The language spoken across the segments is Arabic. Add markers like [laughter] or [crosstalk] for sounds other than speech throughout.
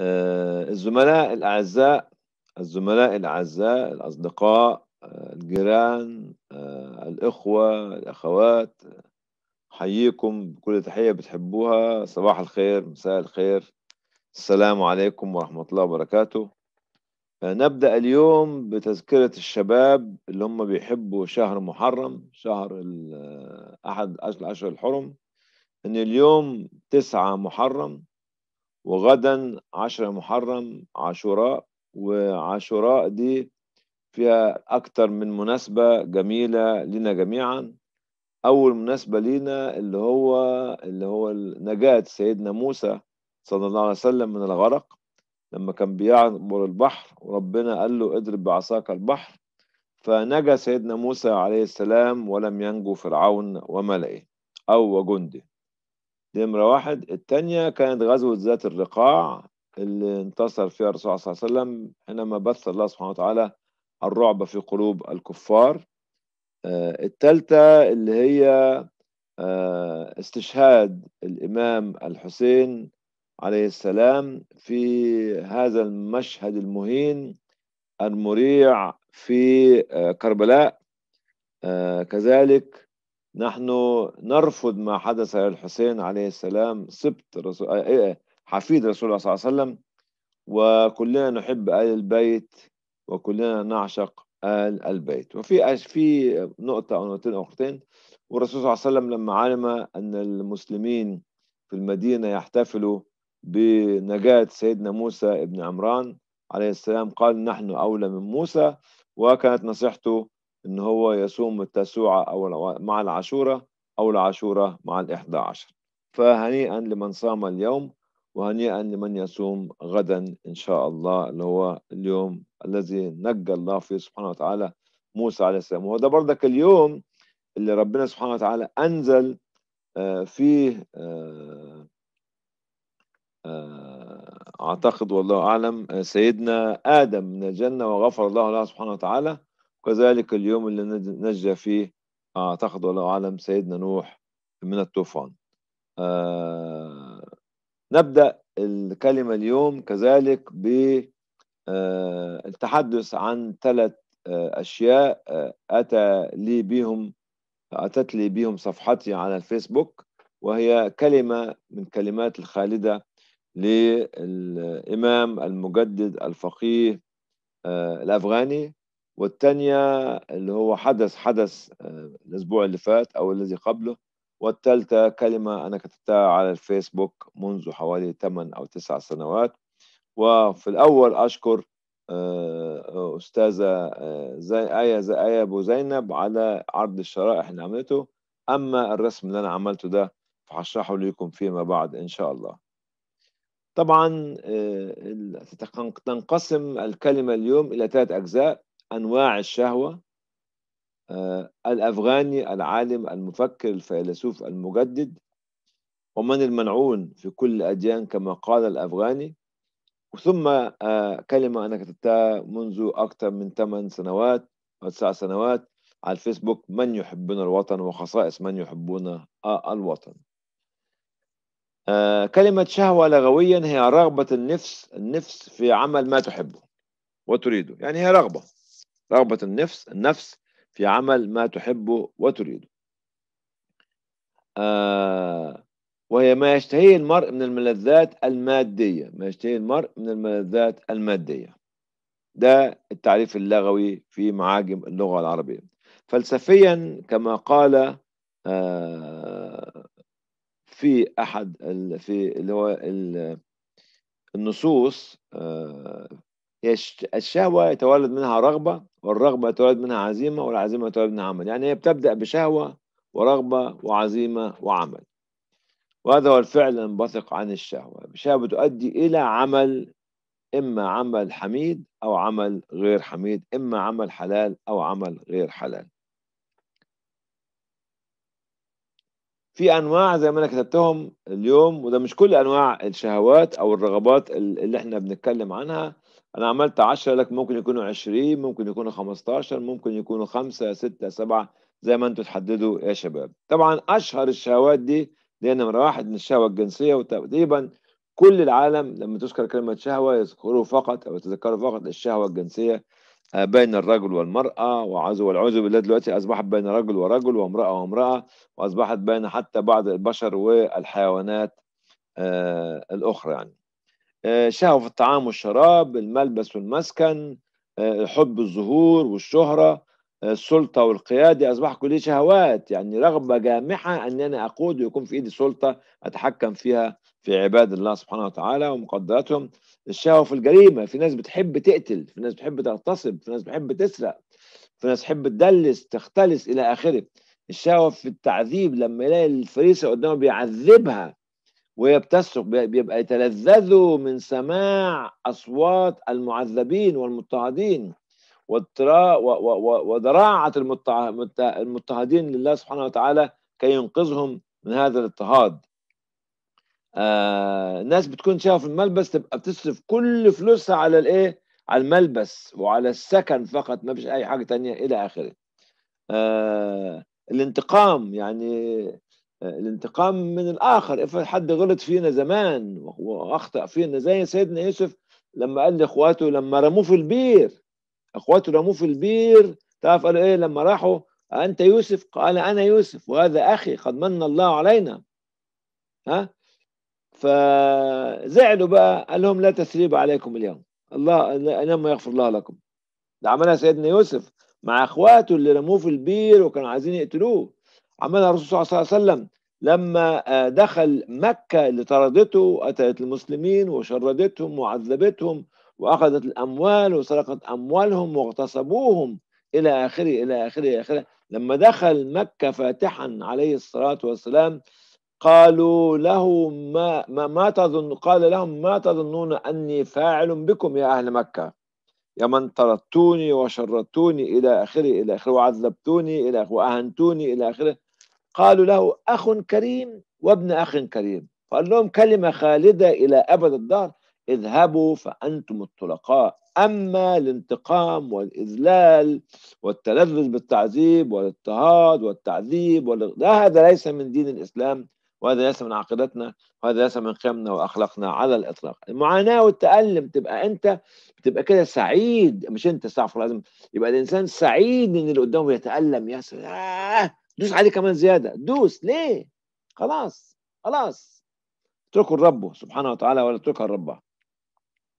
آه، الزملاء الأعزاء الزملاء الأعزاء الأصدقاء آه، الجيران آه، الإخوة الأخوات حييكم بكل تحية بتحبوها صباح الخير مساء الخير السلام عليكم ورحمة الله وبركاته نبدأ اليوم بتذكرة الشباب اللي هم بيحبوا شهر محرم شهر أحد أشهر الحرم إن اليوم تسعة محرم وغدا عشرة محرم عاشوراء وعاشوراء دي فيها أكتر من مناسبة جميلة لنا جميعا أول مناسبة لينا اللي هو اللي هو نجاة سيدنا موسى صلى الله عليه وسلم من الغرق لما كان بيعبر البحر وربنا قال له اضرب بعصاك البحر فنجا سيدنا موسى عليه السلام ولم ينجو فرعون وملئه أو وجنده دي نمرة واحد التانية كانت غزوة ذات الرقاع اللي انتصر فيها الرسول صلى الله عليه وسلم حينما بث الله سبحانه وتعالى الرعب في قلوب الكفار آه، التالتة اللي هي آه، استشهاد الإمام الحسين عليه السلام في هذا المشهد المهين المريع في آه، كربلاء كذلك نحن نرفض ما حدث للحسين عليه السلام سبط رسول حفيد رسول الله صلى الله عليه وسلم وكلنا نحب آل البيت وكلنا نعشق آل البيت وفي في نقطة أو نقطتين أخرتين والرسول صلى الله عليه وسلم لما علم أن المسلمين في المدينة يحتفلوا بنجاة سيدنا موسى ابن عمران عليه السلام قال نحن أولى من موسى وكانت نصيحته ان هو يصوم التسوعة او مع العاشوره او العاشوره مع الاحدى عشر فهنيئا لمن صام اليوم وهنيئا لمن يصوم غدا ان شاء الله اللي هو اليوم الذي نجى الله فيه سبحانه وتعالى موسى عليه السلام وهو ده برضك اليوم اللي ربنا سبحانه وتعالى انزل آه، فيه آه، آه، اعتقد والله اعلم سيدنا ادم من الجنه وغفر الله له سبحانه وتعالى وكذلك اليوم اللي نجى فيه أعتقد ولو أعلم سيدنا نوح من الطوفان آه نبدأ الكلمة اليوم كذلك بالتحدث آه، عن ثلاث آه، أشياء آه، أتى لي بهم أتت لي بهم صفحتي على الفيسبوك وهي كلمة من كلمات الخالدة للإمام المجدد الفقيه الأفغاني والثانية اللي هو حدث حدث آه، الأسبوع اللي فات أو الذي قبله والثالثة كلمة أنا كتبتها على الفيسبوك منذ حوالي 8 أو 9 سنوات وفي الأول أشكر آه، أستاذة آه، زي آية زي آية أبو زينب على عرض الشرائح اللي عملته أما الرسم اللي أنا عملته ده فهشرحه لكم فيما بعد إن شاء الله طبعا تنقسم الكلمة اليوم إلى ثلاث أجزاء أنواع الشهوة آه، الأفغاني العالم المفكر الفيلسوف المجدد ومن المنعون في كل الأديان كما قال الأفغاني ثم آه، كلمة أنا كتبتها منذ أكثر من 8 سنوات أو 9 سنوات على الفيسبوك من يحبون الوطن وخصائص من يحبون آه، الوطن كلمة شهوة لغويا هي رغبة النفس النفس في عمل ما تحبه وتريده يعني هي رغبة رغبة النفس النفس في عمل ما تحبه وتريده آه وهي ما يشتهيه المرء من الملذات المادية ما يشتهيه المرء من الملذات المادية ده التعريف اللغوي في معاجم اللغة العربية فلسفيا كما قال آه في أحد في اللي هو النصوص آه، الشهوة يتولد منها رغبة والرغبة يتولد منها عزيمة والعزيمة يتولد منها عمل يعني هي بتبدأ بشهوة ورغبة وعزيمة وعمل وهذا هو الفعل المنبثق عن الشهوة الشهوة بتؤدي إلى عمل إما عمل حميد أو عمل غير حميد إما عمل حلال أو عمل غير حلال في انواع زي ما انا كتبتهم اليوم وده مش كل انواع الشهوات او الرغبات اللي احنا بنتكلم عنها انا عملت 10 لك ممكن يكونوا 20 ممكن يكونوا 15 ممكن يكونوا 5 6 7 زي ما انتم تحددوا يا شباب طبعا اشهر الشهوات دي دي نمره واحد من الشهوه الجنسيه وتقريبا كل العالم لما تذكر كلمه شهوه يذكروا فقط او يتذكروا فقط الشهوه الجنسيه آه، بين الرجل والمرأة وعزو والعوذ بالله دلوقتي أصبحت بين رجل ورجل وامرأة وامرأة وأصبحت بين حتى بعض البشر والحيوانات آه، الأخرى يعني آه، شهوة الطعام والشراب الملبس والمسكن آه، حب الظهور والشهرة آه، السلطة والقيادة أصبح كل شهوات يعني رغبة جامحة أن أنا أقود ويكون في إيدي سلطة أتحكم فيها في عباد الله سبحانه وتعالى ومقدراتهم الشهوة في الجريمة في ناس بتحب تقتل في ناس بتحب تغتصب في ناس بتحب تسرق في ناس تحب تدلس تختلس إلى آخره الشهوة في التعذيب لما يلاقي الفريسة قدامه بيعذبها ويبتسق بيبقى يتلذذوا من سماع أصوات المعذبين والمضطهدين وذراعة المضطهدين لله سبحانه وتعالى كي ينقذهم من هذا الاضطهاد آه ناس بتكون شايفه في الملبس تبقى بتصرف كل فلوسها على الايه على الملبس وعلى السكن فقط ما فيش اي حاجه تانية الى اخره آه الانتقام يعني آه، الانتقام من الآخر اذا حد غلط فينا زمان وأخطأ فينا زي سيدنا يوسف لما قال لإخواته لما رموه في البير إخواته رموه في البير تعرف قالوا إيه لما راحوا أنت يوسف قال أنا يوسف وهذا أخي قد من الله علينا ها فزعلوا بقى قال لهم لا تثريب عليكم اليوم الله انما يغفر الله لكم ده عملها سيدنا يوسف مع اخواته اللي رموه في البير وكانوا عايزين يقتلوه عملها الرسول صلى الله عليه وسلم لما آه، دخل مكة اللي طردته أتيت المسلمين وشردتهم وعذبتهم وأخذت الأموال وسرقت أموالهم واغتصبوهم إلى آخره إلى آخره إلى آخره لما دخل مكة فاتحا عليه الصلاة والسلام قالوا له ما ما, ما تظن قال لهم ما تظنون أني فاعل بكم يا أهل مكة يا من طردتوني وشردتوني إلى آخره إلى آخره وعذبتوني إلى آخره وأهنتوني إلى آخره قالوا له أخ كريم وابن أخ كريم فقال لهم كلمة خالدة إلى أبد الدهر اذهبوا فأنتم الطلقاء أما الانتقام والإذلال والتلذذ بالتعذيب والاضطهاد والتعذيب وال... لا هذا ليس من دين الإسلام وهذا ليس من عقيدتنا وهذا ليس من قيمنا واخلاقنا على الاطلاق المعاناه والتالم تبقى انت تبقى كده سعيد مش انت استغفر لازم يبقى الانسان سعيد ان اللي قدامه يتالم يا سلام دوس عليه كمان زياده دوس ليه خلاص خلاص اتركوا لربه سبحانه وتعالى ولا اتركها الرب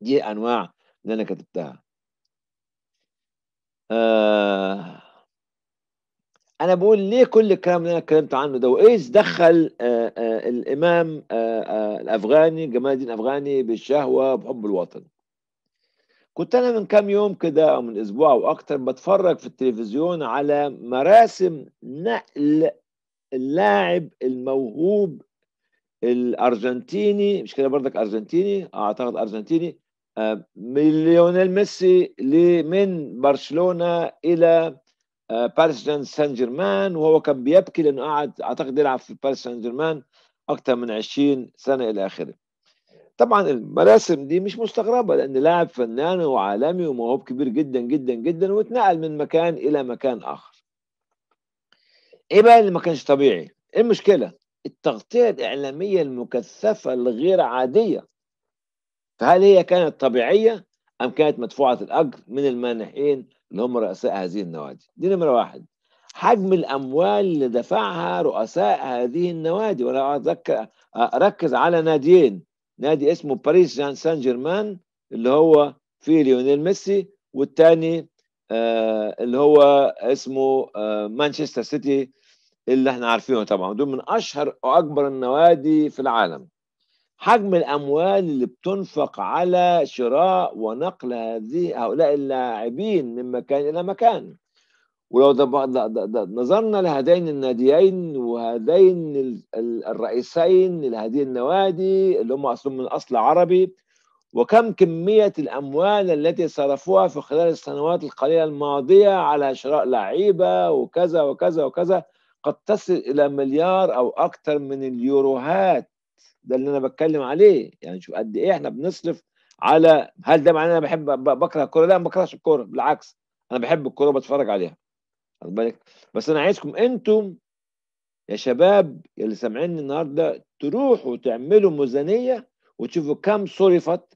دي انواع اللي انا كتبتها آه انا بقول ليه كل الكلام اللي انا اتكلمت عنه ده وايش دخل آآ آه، آآ آه، الامام آآ آه، الافغاني جمال الدين الافغاني بالشهوه بحب الوطن كنت انا من كام يوم كده او من اسبوع او اكتر بتفرج في التلفزيون على مراسم نقل اللاعب الموهوب الارجنتيني مش كده برضك ارجنتيني آه، اعتقد ارجنتيني آه، ليونيل ميسي من برشلونه الى باريس سان جيرمان وهو كان بيبكي لانه قعد اعتقد يلعب في باريس سان جيرمان اكثر من 20 سنه الى اخره طبعا المراسم دي مش مستغربه لان لاعب فنان وعالمي وموهوب كبير جدا جدا جدا واتنقل من مكان الى مكان اخر. ايه بقى اللي ما كانش طبيعي؟ ايه المشكله؟ التغطيه الاعلاميه المكثفه الغير عاديه. فهل هي كانت طبيعيه ام كانت مدفوعه الاجر من المانحين اللي هم رؤساء هذه النوادي؟ دي نمره واحد. حجم الاموال اللي دفعها رؤساء هذه النوادي وانا اركز على ناديين نادي اسمه باريس جان سان جيرمان اللي هو فيه ليونيل ميسي والثاني آه اللي هو اسمه آه مانشستر سيتي اللي احنا عارفينه طبعا دول من اشهر واكبر النوادي في العالم حجم الاموال اللي بتنفق على شراء ونقل هذه هؤلاء اللاعبين من مكان الى مكان ولو نظرنا لهذين الناديين وهذين الرئيسين لهذه النوادي اللي هم اصلهم من اصل عربي وكم كمية الأموال التي صرفوها في خلال السنوات القليلة الماضية على شراء لعيبة وكذا وكذا وكذا قد تصل إلى مليار أو أكثر من اليوروهات ده اللي أنا بتكلم عليه يعني شوف قد إيه إحنا بنصرف على هل ده معناه أنا بحب بكره الكورة؟ لا ما بكرهش الكورة بالعكس أنا بحب الكورة وبتفرج عليها بالك بس انا عايزكم انتم يا شباب اللي سامعيني النهارده تروحوا تعملوا ميزانيه وتشوفوا كم صرفت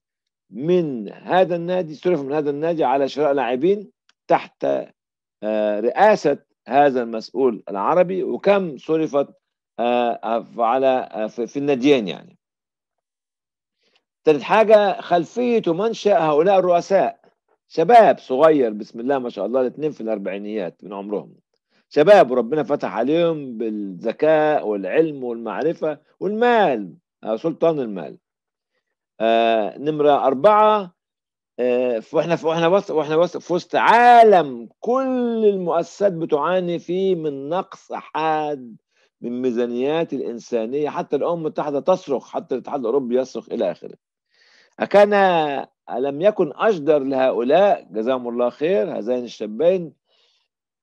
من هذا النادي صرف من هذا النادي على شراء لاعبين تحت آه، رئاسه هذا المسؤول العربي وكم صرفت آه، على آه، في الناديين يعني ثالث حاجه خلفيه ومنشا هؤلاء الرؤساء شباب صغير بسم الله ما شاء الله الاثنين في الاربعينيات من عمرهم شباب وربنا فتح عليهم بالذكاء والعلم والمعرفه والمال آه، سلطان المال آه نمره اربعه آه واحنا واحنا واحنا في وسط عالم كل المؤسسات بتعاني فيه من نقص حاد من ميزانيات الانسانيه حتى الامم المتحده تصرخ حتى الاتحاد الاوروبي يصرخ الى اخره أكان ألم يكن أجدر لهؤلاء جزاهم الله خير هذين الشابين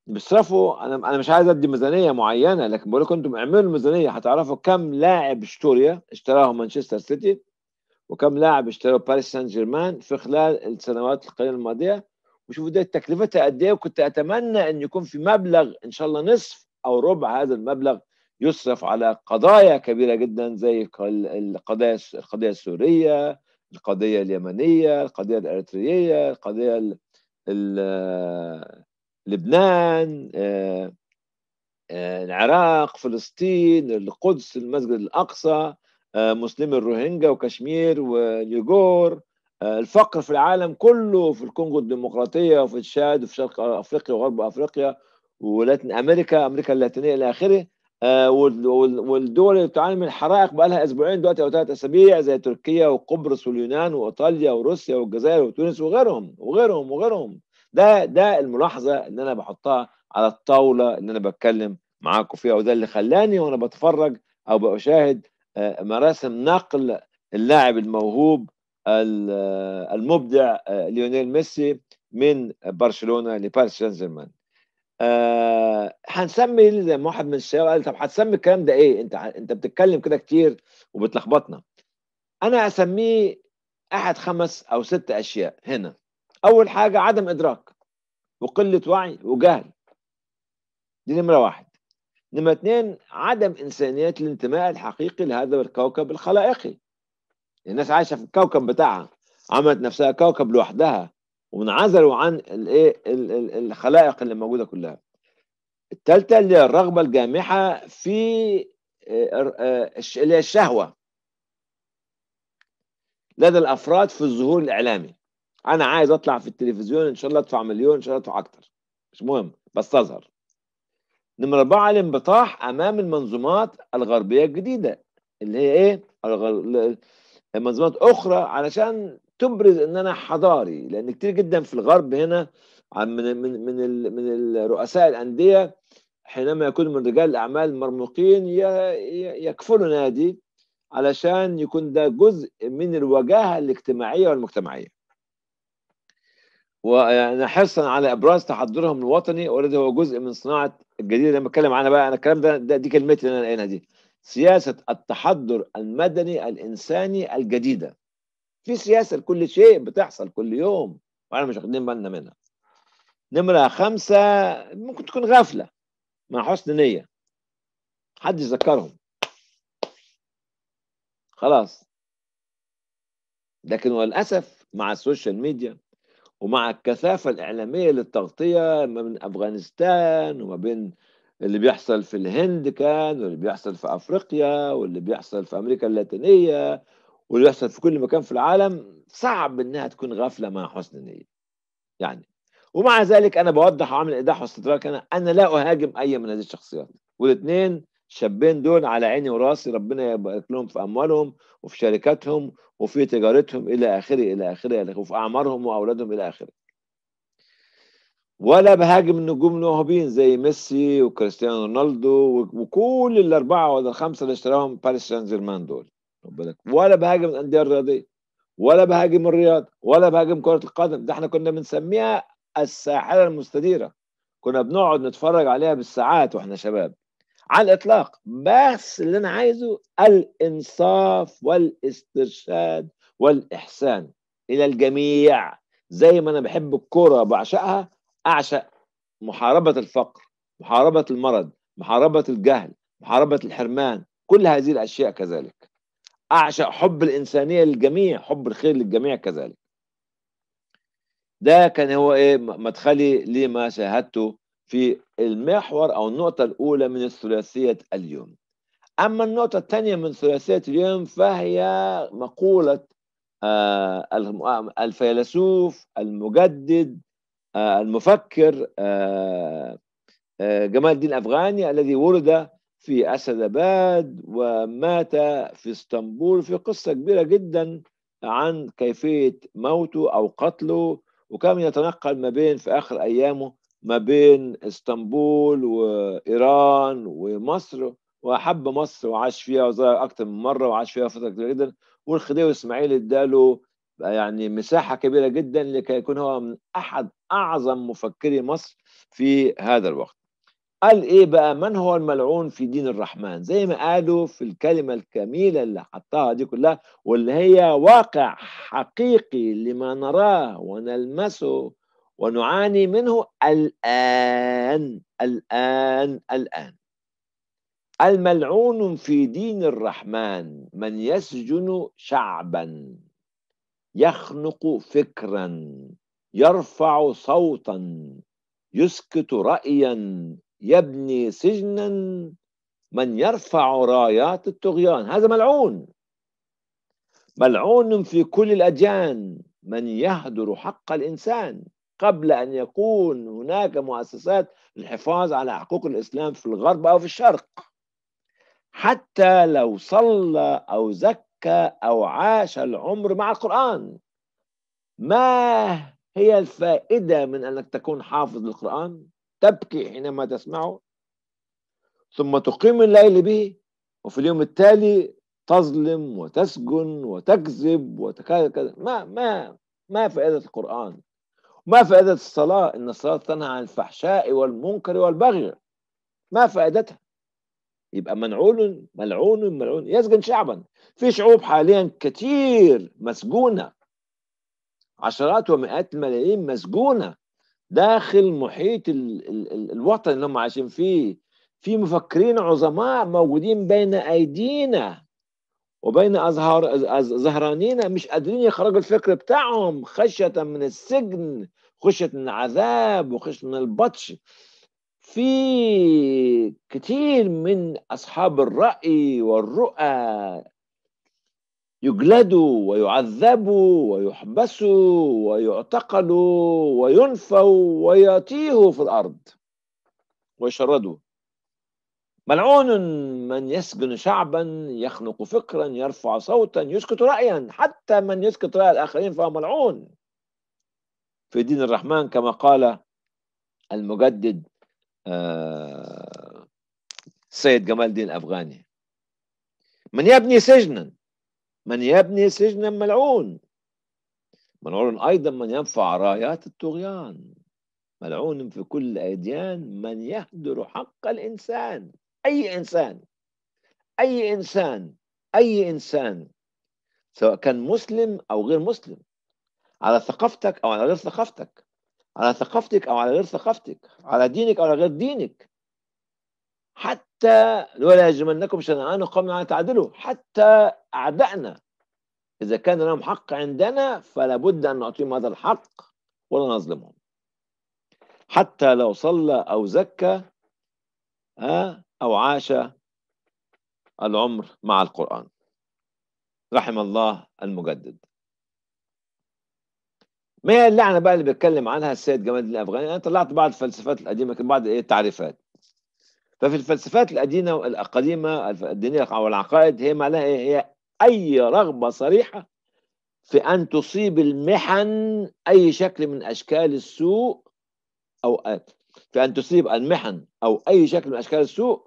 بيصرفوا أنا أنا مش عايز أدي ميزانية معينة لكن بقول لكم أنتم اعملوا الميزانية هتعرفوا كم لاعب اشتري اشتراه مانشستر سيتي وكم لاعب اشتراه باريس سان جيرمان في خلال السنوات القليلة الماضية وشوفوا دي تكلفتها قد إيه وكنت أتمنى أن يكون في مبلغ إن شاء الله نصف أو ربع هذا المبلغ يصرف على قضايا كبيرة جدا زي القضايا القضية السورية القضية اليمنية القضية الأريترية القضية لبنان آه، آه، العراق فلسطين القدس المسجد الأقصى آه، مسلمي الروهينجا وكشمير واليوغور الفقر في العالم كله في الكونغو الديمقراطية وفي الشاد وفي شرق أفريقيا وغرب أفريقيا ولاتن أمريكا أمريكا اللاتينية إلى آخره آه، والدول اللي بتعاني من حرائق بقى لها اسبوعين دلوقتي او ثلاث اسابيع زي تركيا وقبرص واليونان وايطاليا وروسيا والجزائر وتونس وغيرهم وغيرهم وغيرهم ده ده الملاحظه اللي انا بحطها على الطاوله اللي انا بتكلم معاكم فيها وده اللي خلاني وانا بتفرج او بشاهد آه، مراسم نقل اللاعب الموهوب آه، المبدع ليونيل ميسي من برشلونه لباريس سان جيرمان آه هنسمي زي ما واحد من الشباب قال طب هتسمي الكلام ده ايه؟ انت انت بتتكلم كده كتير وبتلخبطنا. انا هسميه احد خمس او ست اشياء هنا. اول حاجه عدم ادراك وقله وعي وجهل. دي نمره واحد. نمره اثنين عدم انسانيه الانتماء الحقيقي لهذا الكوكب الخلائقي. الناس عايشه في الكوكب بتاعها عملت نفسها كوكب لوحدها وانعزلوا عن الايه الخلائق اللي موجوده كلها الثالثه اللي هي الرغبه الجامحه في آه، آه، اللي هي الشهوه لدى الافراد في الظهور الاعلامي انا عايز اطلع في التلفزيون ان شاء الله ادفع مليون ان شاء الله ادفع اكتر مش مهم بس اظهر نمرة أربعة الانبطاح أمام المنظومات الغربية الجديدة اللي هي إيه؟ المنظومات أخرى علشان تبرز ان انا حضاري لان كتير جدا في الغرب هنا من من من من رؤساء الانديه حينما يكون من رجال الاعمال مرموقين يكفلوا نادي علشان يكون ده جزء من الوجاهه الاجتماعيه والمجتمعيه. وانا حرصا على ابراز تحضرهم الوطني والذي هو جزء من صناعه الجديده لما اتكلم عنها بقى انا الكلام ده, ده دي كلمتي اللي انا قايلها دي. سياسه التحضر المدني الانساني الجديده. في سياسه لكل شيء بتحصل كل يوم واحنا مش واخدين بالنا منها نمرة خمسة ممكن تكون غفلة مع حسن نية حد يذكرهم خلاص لكن وللأسف مع السوشيال ميديا ومع الكثافة الإعلامية للتغطية ما بين أفغانستان وما بين اللي بيحصل في الهند كان واللي بيحصل في أفريقيا واللي بيحصل في أمريكا اللاتينية واللي بيحصل في كل مكان في العالم صعب انها تكون غافله مع حسن النيه يعني ومع ذلك انا بوضح وعامل ايضاح واستدراك انا انا لا اهاجم اي من هذه الشخصيات والاثنين الشابين دول على عيني وراسي ربنا يبارك لهم في اموالهم وفي شركاتهم وفي تجارتهم الى اخره الى اخره وفي اعمارهم واولادهم الى اخره ولا بهاجم النجوم الموهوبين زي ميسي وكريستيانو رونالدو وكل الاربعه ولا الخمسه اللي اشتراهم باريس سان جيرمان دول ولا بهاجم الانديه الرياضيه ولا بهاجم الرياض ولا بهاجم كره القدم ده احنا كنا بنسميها الساحره المستديره كنا بنقعد نتفرج عليها بالساعات واحنا شباب على الاطلاق بس اللي انا عايزه الانصاف والاسترشاد والاحسان الى الجميع زي ما انا بحب الكوره بعشقها اعشق محاربه الفقر محاربه المرض محاربه الجهل محاربه الحرمان كل هذه الاشياء كذلك اعشق حب الانسانيه للجميع حب الخير للجميع كذلك ده كان هو ايه مدخلي لما شاهدته في المحور او النقطه الاولى من الثلاثيه اليوم اما النقطه الثانيه من ثلاثيه اليوم فهي مقوله آه، الفيلسوف المجدد آه، المفكر آه، جمال الدين الافغاني الذي ولد في أسد آباد ومات في اسطنبول في قصة كبيرة جدا عن كيفية موته أو قتله وكان يتنقل ما بين في آخر أيامه ما بين اسطنبول وإيران ومصر وأحب مصر وعاش فيها وزار أكثر من مرة وعاش فيها فترة كبيرة جدا والخديوي إسماعيل اداله يعني مساحة كبيرة جدا لكي يكون هو من أحد أعظم مفكري مصر في هذا الوقت قال ايه بقى من هو الملعون في دين الرحمن زي ما قالوا في الكلمه الكامله اللي حطها دي كلها واللي هي واقع حقيقي لما نراه ونلمسه ونعاني منه الان الان الان الملعون في دين الرحمن من يسجن شعبا يخنق فكرا يرفع صوتا يسكت رايا يبني سجنا من يرفع رايات الطغيان هذا ملعون ملعون في كل الأديان من يهدر حق الإنسان قبل أن يكون هناك مؤسسات للحفاظ على حقوق الإسلام في الغرب أو في الشرق حتى لو صلى أو زكى أو عاش العمر مع القرآن ما هي الفائدة من أنك تكون حافظ للقرآن تبكي حينما تسمعه ثم تقيم الليل به وفي اليوم التالي تظلم وتسجن وتكذب كذا ما ما ما فائدة القرآن ما فائدة الصلاة إن الصلاة تنهى عن الفحشاء والمنكر والبغي ما فائدتها يبقى منعول ملعون ملعون يسجن شعبا في شعوب حاليا كتير مسجونة عشرات ومئات الملايين مسجونة داخل محيط الـ الـ الـ الوطن اللي هم عايشين فيه في مفكرين عظماء موجودين بين ايدينا وبين ازهار زهرانينا مش قادرين يخرجوا الفكر بتاعهم خشية من السجن خشية من العذاب وخشية من البطش في كتير من أصحاب الرأي والرؤى يجلدوا ويعذبوا ويحبسوا ويعتقلوا وينفوا ويطيهوا في الأرض ويشردوا ملعون من يسجن شعبا يخنق فكرا يرفع صوتا يسكت رأيا حتى من يسكت رأي الآخرين فهو ملعون في دين الرحمن كما قال المجدد السيد آه، جمال الدين الأفغاني من يبني سجنا من يبني سجنا ملعون ملعون أيضا من ينفع رايات الطغيان ملعون في كل الأديان من يهدر حق الإنسان أي إنسان أي إنسان أي إنسان سواء كان مسلم أو غير مسلم على ثقافتك أو على غير ثقافتك على ثقافتك أو على غير ثقافتك على دينك أو على غير دينك حتى ولا يجملنكم شنعان قوم على تعدلوا حتى أعدائنا إذا كان لهم حق عندنا فلا بد أن نعطيهم هذا الحق ولا نظلمهم حتى لو صلى أو زكى أو عاش العمر مع القرآن رحم الله المجدد ما هي اللعنة بقى اللي بيتكلم عنها السيد جمال الأفغاني أنا طلعت بعض الفلسفات القديمة بعض إيه التعريفات ففي الفلسفات القديمة القديمة الدينية أو العقائد هي معناها إيه؟ هي أي رغبة صريحة في أن تصيب المحن أي شكل من أشكال السوء أو في أن تصيب المحن أو أي شكل من أشكال السوء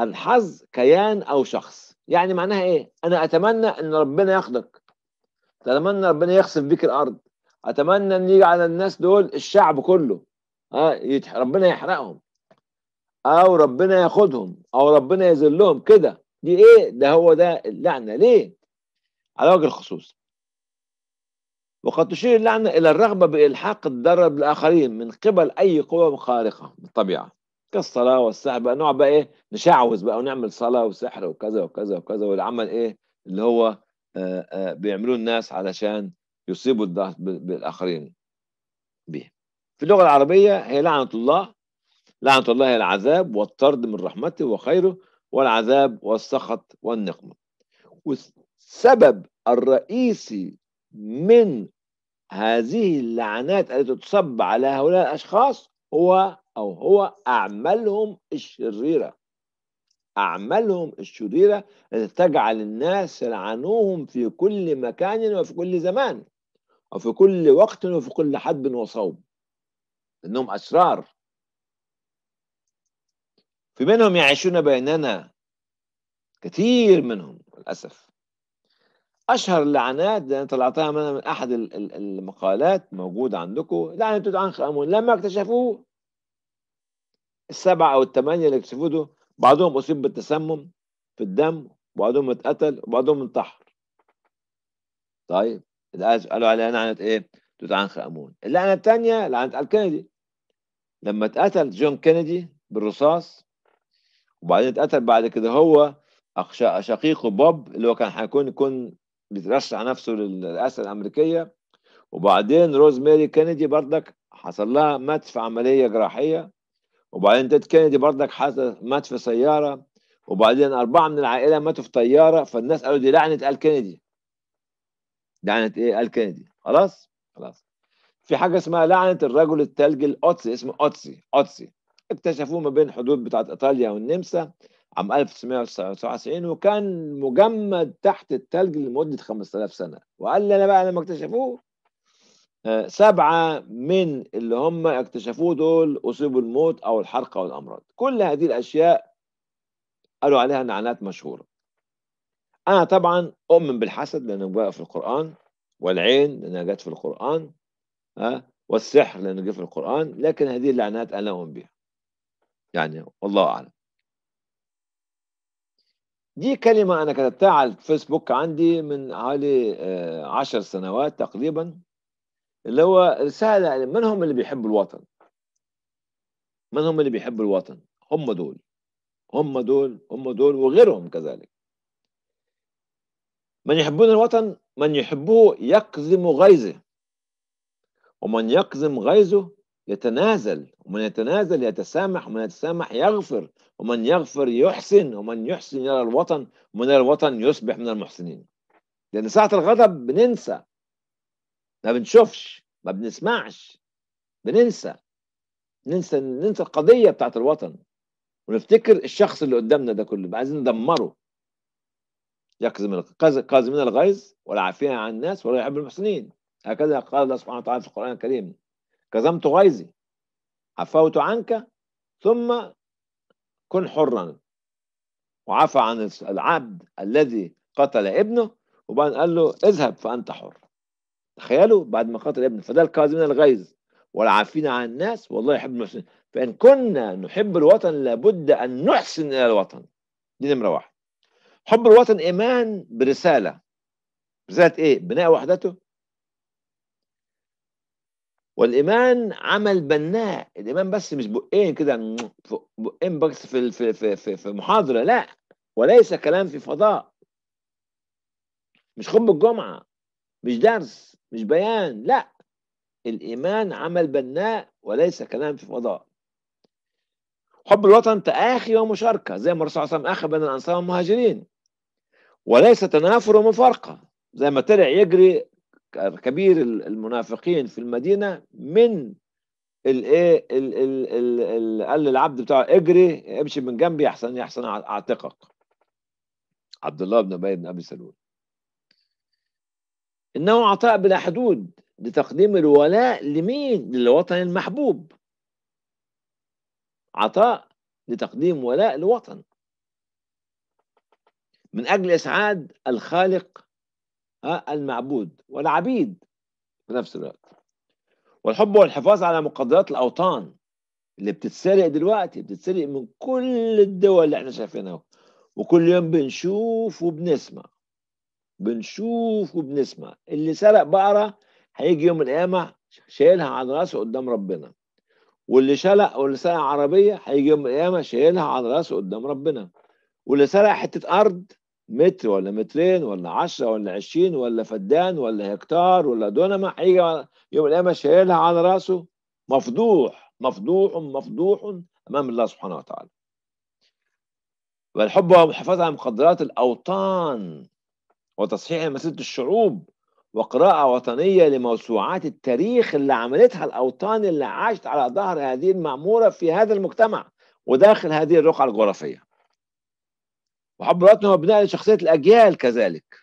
الحظ كيان أو شخص يعني معناها إيه؟ أنا أتمنى أن ربنا ياخدك أتمنى ربنا يخسف بيك الأرض أتمنى أن يجي على الناس دول الشعب كله آه ربنا يحرقهم او ربنا ياخدهم او ربنا يذلهم كده دي ايه ده هو ده اللعنه ليه على وجه الخصوص وقد تشير اللعنه الى الرغبه بالحاق الضرر بالاخرين من قبل اي قوى خارقه بالطبيعه كالصلاه والسحر بقى نوع بقى ايه نشعوذ بقى ونعمل صلاه وسحر وكذا وكذا وكذا والعمل ايه اللي هو آه، آه، بيعملوه الناس علشان يصيبوا بالاخرين به في اللغه العربيه هي لعنه الله لعنة الله العذاب والطرد من رحمته وخيره والعذاب والسخط والنقمة والسبب الرئيسي من هذه اللعنات التي تصب على هؤلاء الأشخاص هو أو هو أعمالهم الشريرة أعمالهم الشريرة التي تجعل الناس يلعنوهم في كل مكان وفي كل زمان وفي كل وقت وفي كل حدب وصوب إنهم أشرار في منهم يعيشون بيننا كثير منهم للأسف أشهر اللعنات اللي أنا طلعتها من أحد المقالات موجودة عندكم لعنة توت عنخ آمون لما اكتشفوه السبعة أو الثمانية اللي اكتشفوه ده بعضهم أصيب بالتسمم في الدم وبعضهم اتقتل وبعضهم انتحر طيب قالوا عليها لعنة إيه؟ توت عنخ آمون اللعنة الثانية لعنة الكندي لما اتقتل جون كينيدي بالرصاص وبعدين اتقتل بعد كده هو شقيقه بوب اللي هو كان هيكون يكون بيترشح نفسه للرئاسه الامريكيه وبعدين روز ماري كينيدي بردك حصل لها مات في عمليه جراحيه وبعدين تيد كينيدي بردك حصل مات في سياره وبعدين اربعه من العائله ماتوا في طياره فالناس قالوا دي لعنه ال كينيدي لعنه ايه ال كينيدي خلاص خلاص في حاجه اسمها لعنه الرجل الثلج الاوتسي اسمه اوتسي اوتسي اكتشفوه ما بين حدود بتاعة إيطاليا والنمسا عام 1999 وكان مجمد تحت الثلج لمدة 5000 سنة وقال لنا بقى لما اكتشفوه آه، سبعة من اللي هم اكتشفوه دول أصيبوا الموت أو الحرق أو الأمراض كل هذه الأشياء قالوا عليها نعنات مشهورة أنا طبعا أؤمن بالحسد لأنه بقى في القرآن والعين لأنها جت في القرآن آه، والسحر لأنه جه في القرآن لكن هذه اللعنات أنا أؤمن بها يعني والله اعلم دي كلمة أنا كتبتها على الفيسبوك عندي من حوالي آه، عشر سنوات تقريبا اللي هو رسالة يعني، من هم اللي بيحبوا الوطن؟ من هم اللي بيحبوا الوطن؟ هم دول هم دول هم دول وغيرهم كذلك من يحبون الوطن من يحبه يقزم غيظه ومن يقزم غيظه يتنازل ومن يتنازل يتسامح ومن يتسامح يغفر ومن يغفر يحسن ومن يحسن يرى الوطن ومن يرى الوطن يصبح من المحسنين لأن ساعة الغضب بننسى ما بنشوفش ما بنسمعش بننسى ننسى ننسى القضية بتاعت الوطن ونفتكر الشخص اللي قدامنا ده كله عايزين ندمره يكظم كاظمين الغيظ ولا عافية عن الناس ولا يحب المحسنين هكذا قال الله سبحانه وتعالى في القرآن الكريم كظمت غيظي عفوت عنك ثم كن حرا وعفى عن العبد الذي قتل ابنه وبعدين قال له اذهب فانت حر تخيلوا بعد ما قتل ابنه فده الكاظمين الغيظ والعافين عن الناس والله يحب المحسنين فان كنا نحب الوطن لابد ان نحسن الى الوطن دي نمره واحد حب الوطن ايمان برساله رساله ايه بناء وحدته والايمان عمل بناء الايمان بس مش بقين كده بقين بس في في في في محاضره لا وليس كلام في فضاء مش خطبه الجمعه مش درس مش بيان لا الايمان عمل بناء وليس كلام في فضاء حب الوطن تآخي ومشاركة زي ما الرسول صلى الله عليه وسلم بين الأنصار والمهاجرين وليس تنافر ومفارقة زي ما طلع يجري كبير المنافقين في المدينه من الايه قال للعبد بتاعه اجري امشي من جنبي احسن احسن اعتقك عبد الله بن ابي بن ابي سلول انه عطاء بلا حدود لتقديم الولاء لمين للوطن المحبوب عطاء لتقديم ولاء لوطن من اجل اسعاد الخالق المعبود والعبيد في نفس الوقت والحب والحفاظ على مقدرات الاوطان اللي بتتسرق دلوقتي بتتسرق من كل الدول اللي احنا شايفينها وكل يوم بنشوف وبنسمع بنشوف وبنسمع اللي سرق بقره هيجي يوم القيامه شايلها على راسه قدام ربنا واللي شلق واللي سرق عربيه هيجي يوم القيامه شايلها على راسه قدام ربنا واللي سرق حته ارض متر ولا مترين ولا 10 ولا 20 ولا فدان ولا هكتار ولا دونما هيجي يوم القيامه شايلها على راسه مفضوح مفضوح مفضوح امام الله سبحانه وتعالى والحب الحفاظ على مقدرات الاوطان وتصحيح مسيره الشعوب وقراءة وطنية لموسوعات التاريخ اللي عملتها الأوطان اللي عاشت على ظهر هذه المعمورة في هذا المجتمع وداخل هذه الرقعة الجغرافية هو بناء لشخصية الأجيال كذلك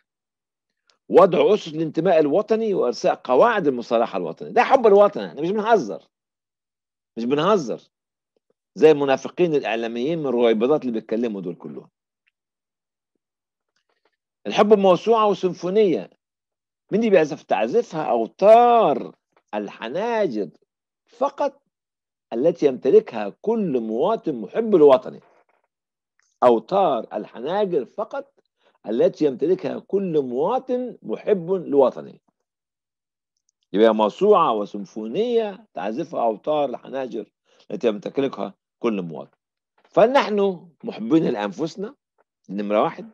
وضع أسس الانتماء الوطني وإرساء قواعد المصالحة الوطنية ده حب الوطن احنا مش بنهزر مش بنهزر زي المنافقين الإعلاميين من الرويبضات اللي بيتكلموا دول كلهم الحب موسوعة وسيمفونية من اللي بيعزف تعزفها أوتار الحناجر فقط التي يمتلكها كل مواطن محب الوطني أوتار الحناجر فقط التي يمتلكها كل مواطن محب لوطنه يبقى موسوعة وسمفونية تعزفها أوتار الحناجر التي يمتلكها كل مواطن فنحن محبين لأنفسنا نمرة واحد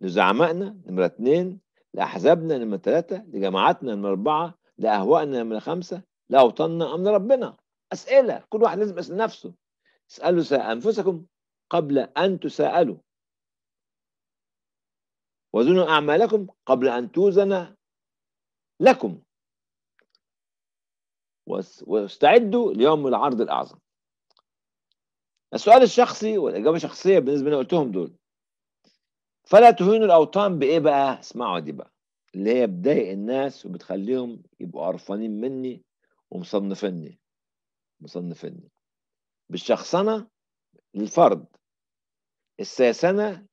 لزعمائنا نمرة اثنين لأحزابنا نمرة ثلاثة لجماعاتنا نمرة أربعة لأهوائنا نمرة خمسة لأوطاننا أم لربنا أسئلة كل واحد لازم يسأل نفسه اسألوا أنفسكم قبل أن تساءلوا وزنوا أعمالكم قبل أن توزن لكم واستعدوا ليوم العرض الأعظم السؤال الشخصي والإجابة الشخصية بالنسبة لي قلتهم دول فلا تهينوا الأوطان بإيه بقى؟ اسمعوا دي بقى اللي هي بتضايق الناس وبتخليهم يبقوا قرفانين مني ومصنفيني مصنفيني بالشخصنة للفرد الساسنة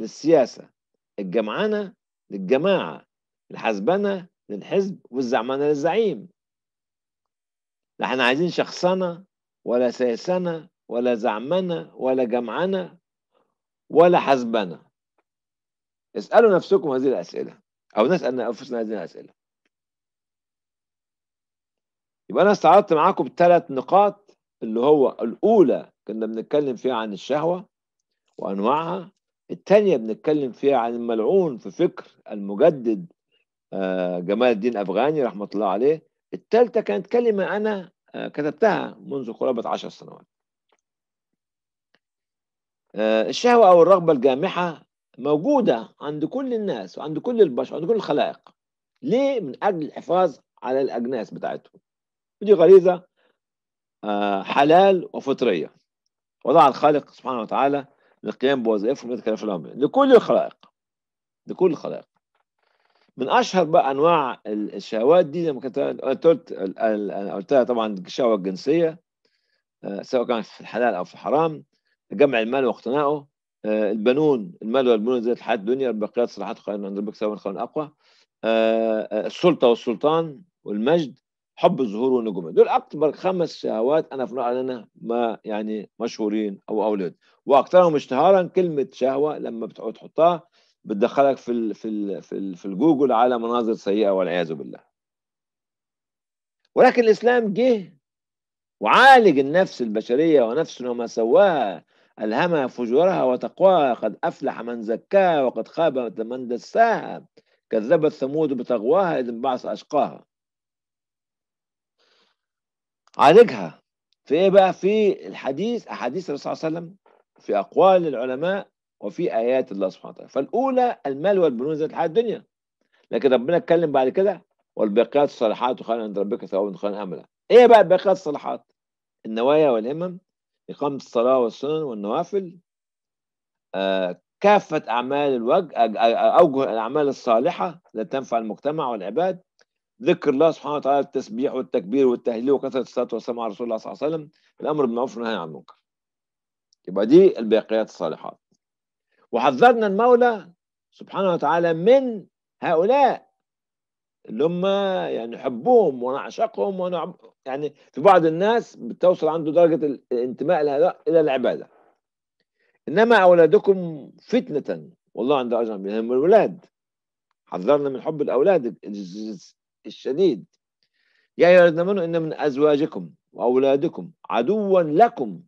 للسياسة الجمعنة للجماعة الحزبنة للحزب والزعمنة للزعيم نحن احنا عايزين شخصنة ولا سياسنة ولا زعمنة ولا جمعنة ولا حزبنة اسألوا نفسكم هذه الأسئلة أو نسأل أنفسنا هذه الأسئلة يبقى أنا استعرضت معاكم ثلاث نقاط اللي هو الأولى كنا بنتكلم فيها عن الشهوة وأنواعها الثانية بنتكلم فيها عن الملعون في فكر المجدد آه، جمال الدين أفغاني رحمة الله عليه الثالثة كانت كلمة أنا آه، كتبتها منذ قرابة عشر سنوات آه، الشهوة أو الرغبة الجامحة موجودة عند كل الناس وعند كل البشر وعند كل الخلائق ليه؟ من أجل الحفاظ على الأجناس بتاعتهم ودي غريزة حلال وفطرية وضع الخالق سبحانه وتعالى للقيام بوظائفهم يتكلف لهم لكل الخلائق لكل الخلائق من اشهر بقى انواع الشهوات دي لما كنت قلت قلتها طبعا الشهوه الجنسيه آه، سواء كانت في الحلال او في الحرام جمع المال واقتناؤه آه، البنون المال والبنون زي الحياه الدنيا الباقيات صلاحات خير عند ربك سواء خير اقوى آه، السلطه والسلطان والمجد حب الزهور والنجوم دول اكبر خمس شهوات انا في رأيي انا ما يعني مشهورين او اولاد واكثرهم اشتهارا كلمه شهوه لما بتقعد تحطها بتدخلك في ال في ال في, ال في الجوجل على مناظر سيئه والعياذ بالله ولكن الاسلام جه وعالج النفس البشريه ونفس وما سواها ألهمها فجورها وتقواها قد أفلح من زكاها وقد خاب من دساها كذبت ثمود بتغواها إذ بعث أشقاها عالجها في ايه بقى في الحديث احاديث الرسول صلى الله عليه وسلم في اقوال العلماء وفي ايات الله سبحانه وتعالى فالاولى المال والبنون زي الحياه الدنيا لكن ربنا اتكلم بعد كده والباقيات الصالحات خير عند ربك ثوابا خير املا ايه بقى الباقيات الصالحات النوايا والهمم اقامه الصلاه والسنن والنوافل آه كافه اعمال الوجه اوجه الاعمال الصالحه التي تنفع المجتمع والعباد ذكر الله سبحانه وتعالى التسبيح والتكبير والتهليل وكثرة الصلاة والسلام على رسول الله صلى الله عليه وسلم الأمر بالمعروف والنهي عن المنكر يبقى دي الباقيات الصالحات وحذرنا المولى سبحانه وتعالى من هؤلاء اللي هم يعني نحبهم ونعشقهم ونعب... يعني في بعض الناس بتوصل عنده درجة الانتماء إلى العبادة إنما أولادكم فتنة والله عنده أجر من يعني الولاد حذرنا من حب الأولاد الشديد يا أيها الذين آمنوا إن من أزواجكم وأولادكم عدوا لكم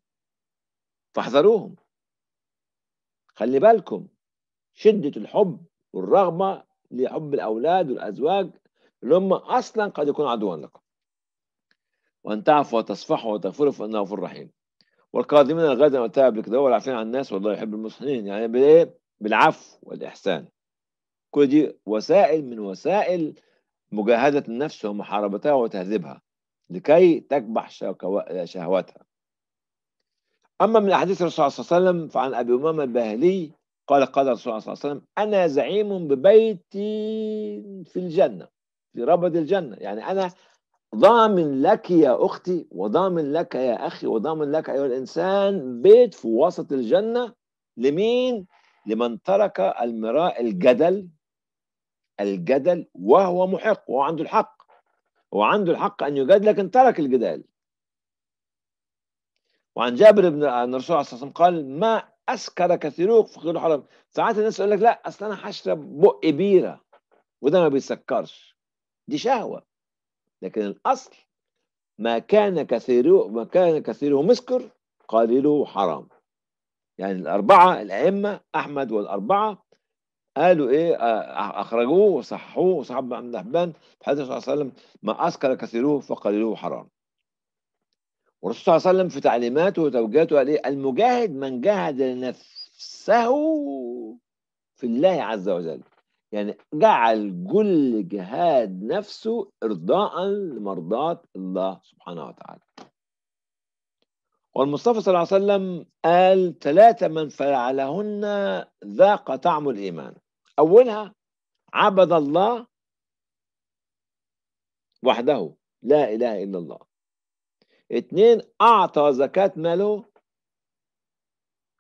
فاحذروهم خلي بالكم شدة الحب والرغبة لحب الأولاد والأزواج اللي هم أصلا قد يكون عدوا لكم وأن تعفوا وتصفحوا وتغفروا فإنه غفور رحيم والقادمين الغد وقتها قبل كده والعافين عن الناس والله يحب المصلحين يعني بالعفو والإحسان كل دي وسائل من وسائل مجاهدة النفس ومحاربتها وتهذيبها لكي تكبح شهواتها أما من أحاديث الرسول صلى الله عليه وسلم فعن أبي أمامة الباهلي قال قال الرسول صلى الله عليه وسلم أنا زعيم ببيتي في الجنة في ربض الجنة يعني أنا ضامن لك يا أختي وضامن لك يا أخي وضامن لك أيها الإنسان بيت في وسط الجنة لمين؟ لمن ترك المراء الجدل الجدل وهو محق وهو عنده الحق وعنده الحق أن يجادل لكن ترك الجدال وعن جابر بن آه، أن الرسول عليه الصلاة والسلام قال ما أسكر كثيروك في خير الحرم ساعات الناس يقول لك لا أصل أنا هشرب بق بيرة وده ما بيسكرش دي شهوة لكن الأصل ما كان كثيره ما كان كثيره مسكر قليله حرام يعني الأربعة الأئمة أحمد والأربعة قالوا ايه آه، آه، اخرجوه وصححوه وصحاب بن حبان في حديث صلى الله عليه وسلم ما اسكر كثيره فقليله حرام والرسول صلى الله عليه وسلم في تعليماته وتوجيهاته قال ايه المجاهد من جاهد نفسه في الله عز وجل يعني جعل كل جهاد نفسه ارضاء لمرضات الله سبحانه وتعالى والمصطفى صلى الله عليه وسلم قال ثلاثة من فعلهن ذاق طعم الإيمان أولها عبد الله وحده لا إله إلا الله اثنين أعطى زكاة ماله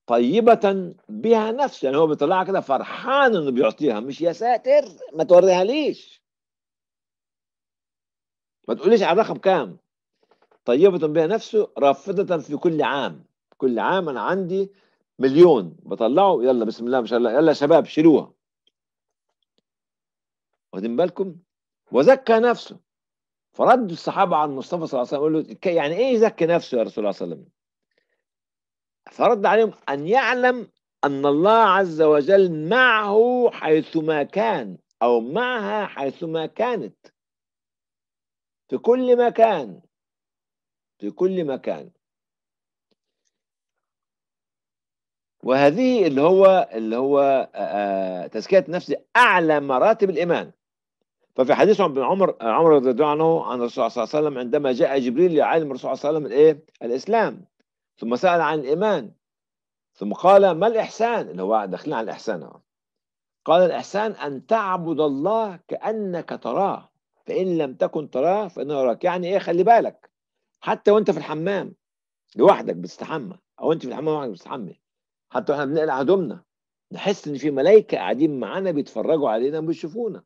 طيبة بها نفسه يعني هو بيطلعها كده فرحان إنه بيعطيها مش يا ساتر ما توريها ليش ما تقوليش على الرقم كام طيبة بها نفسه رافضة في كل عام كل عام أنا عندي مليون بطلعه يلا بسم الله ما شاء الله يلا شباب شيلوها واخدين بالكم وزكى نفسه فرد الصحابة على المصطفى صلى الله عليه وسلم له يعني إيه يزكي نفسه يا رسول الله صلى الله عليه وسلم فرد عليهم أن يعلم أن الله عز وجل معه حيثما كان أو معها حيثما كانت في كل مكان في كل مكان وهذه اللي هو اللي هو آه، آه، تزكيه النفس اعلى مراتب الايمان ففي حديث عن عمر آه، عمر رضي الله عنه عن الرسول صلى الله عليه وسلم عندما جاء جبريل يعلم الرسول صلى الله عليه وسلم الايه الاسلام ثم سال عن الايمان ثم قال ما الاحسان اللي هو داخلين على الاحسان هو. قال الاحسان ان تعبد الله كانك تراه فان لم تكن تراه فانه يراك يعني ايه خلي بالك حتى وانت في الحمام لوحدك بتستحمى او انت في الحمام لوحدك بتستحمي حتى واحنا بنقلع هدومنا نحس ان في ملائكه قاعدين معانا بيتفرجوا علينا وبيشوفونا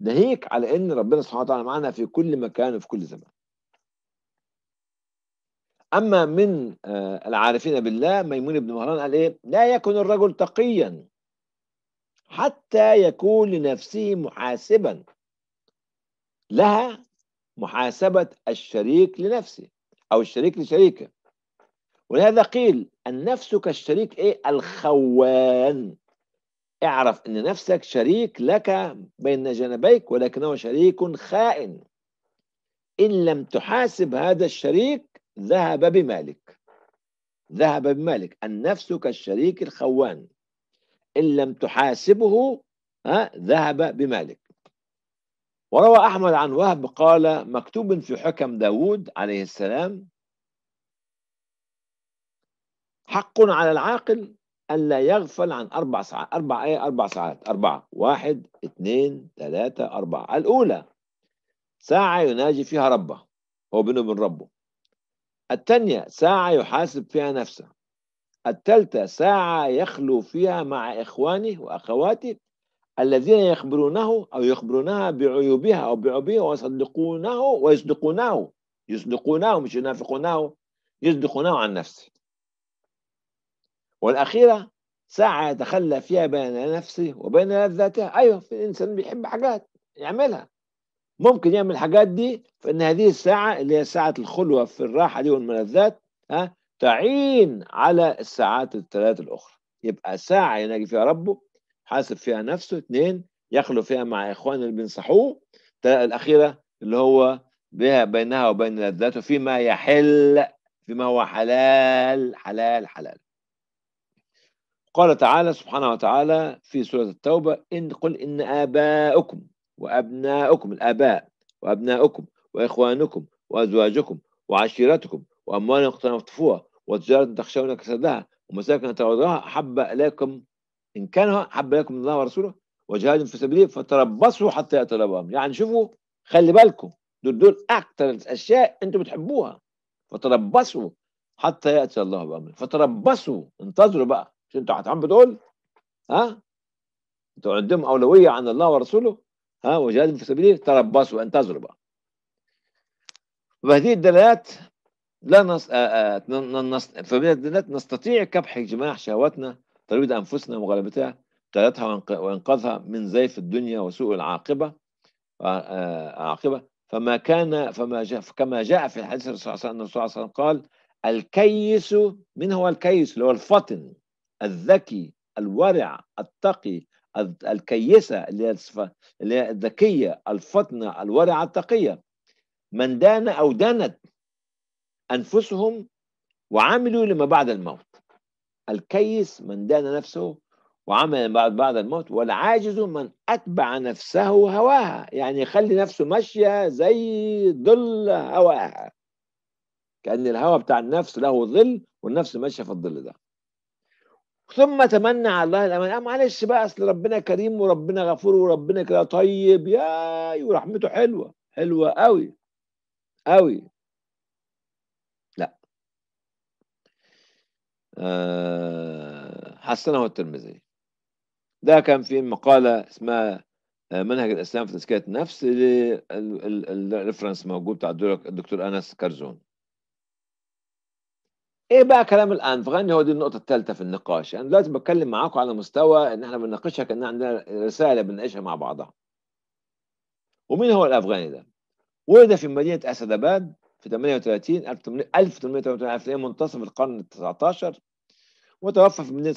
ناهيك على ان ربنا سبحانه وتعالى معانا في كل مكان وفي كل زمان اما من آه، العارفين بالله ميمون بن مهران قال ايه لا يكن الرجل تقيا حتى يكون لنفسه محاسبا لها محاسبة الشريك لنفسه أو الشريك لشريكه ولهذا قيل النفس كالشريك إيه الخوان اعرف أن نفسك شريك لك بين جنبيك ولكنه شريك خائن إن لم تحاسب هذا الشريك ذهب بمالك ذهب بمالك النفس كالشريك الخوان إن لم تحاسبه ها ذهب بمالك وروى أحمد عن وهب قال مكتوب في حكم داود عليه السلام حق على العاقل ألا يغفل عن أربع ساعات أربع إيه أربع ساعات أربعة واحد اثنين ثلاثة أربعة الأولى ساعة يناجي فيها ربه هو بينه من ربه الثانية ساعة يحاسب فيها نفسه الثالثة ساعة يخلو فيها مع إخوانه وأخواته الذين يخبرونه أو يخبرونها بعيوبها أو بعيوبها ويصدقونه ويصدقونه يصدقونه مش ينافقونه يصدقونه عن نفسه والأخيرة ساعة يتخلى فيها بين نفسه وبين ذاته أيوه في الإنسان بيحب حاجات يعملها ممكن يعمل الحاجات دي فإن هذه الساعة اللي هي ساعة الخلوة في الراحة دي والملذات ها تعين على الساعات الثلاث الأخرى يبقى ساعة يناجي فيها ربه حاسب فيها نفسه اثنين يخلو فيها مع اخوان اللي بينصحوه الاخيره اللي هو بها بينها وبين لذاته فيما يحل فيما هو حلال حلال حلال قال تعالى سبحانه وتعالى في سورة التوبة إن قل إن ابائكم وأبناؤكم الآباء وأبناؤكم وإخوانكم وأزواجكم وعشيرتكم وأموال اقترفتموها وتجارة تخشون كسادها ومساكن تعودها أحب إليكم إن كان حب لكم الله ورسوله وجهاد في سبيله فتربصوا حتى يأتي الأمر يعني شوفوا خلي بالكم دول دول أكثر الأشياء أنتم بتحبوها فتربصوا حتى يأتي الله بأمره فتربصوا انتظروا بقى مش أنتوا هتعملوا دول ها أنتوا عندهم أولوية عن الله ورسوله ها وجهاد في سبيله تربصوا انتظروا بقى وهذه الدلالات لا نص... آآ آآ الدلالات نستطيع كبح جماح شهواتنا تريد أنفسنا مغالبتها قيادتها وإنقاذها من زيف الدنيا وسوء العاقبة آه، آه، عاقبة فما كان فما جاء كما جاء في الحديث الرسول صلى الله عليه وسلم قال الكيس من هو الكيس اللي هو الفطن الذكي الورع التقي الكيسة اللي هي الذكية الفطنة الورعة التقية من دان أو دانت أنفسهم وعملوا لما بعد الموت الكيس من دان نفسه وعمل بعد بعد الموت والعاجز من أتبع نفسه هواها يعني يخلي نفسه ماشية زي ظل هواها كأن الهوى بتاع النفس له ظل والنفس ماشية في الظل ده ثم تمنى على الله الامان آه معلش بقى اصل ربنا كريم وربنا غفور وربنا كده طيب يا ورحمته حلوه حلوه قوي قوي آه، حسنه الترمذي ده كان في مقالة اسمها آه، منهج الإسلام في تزكية النفس الريفرنس موجود بتاع الدكتور أنس كرزون ايه بقى كلام الانفغاني هو دي النقطه الثالثه في النقاش انا يعني دلوقتي بتكلم معاكم على مستوى ان احنا بنناقشها كان عندنا رساله بنناقشها مع بعضها ومين هو الافغاني ده ولد في مدينه اباد في 38 1838 في منتصف القرن ال 19 وتوفى في مدينة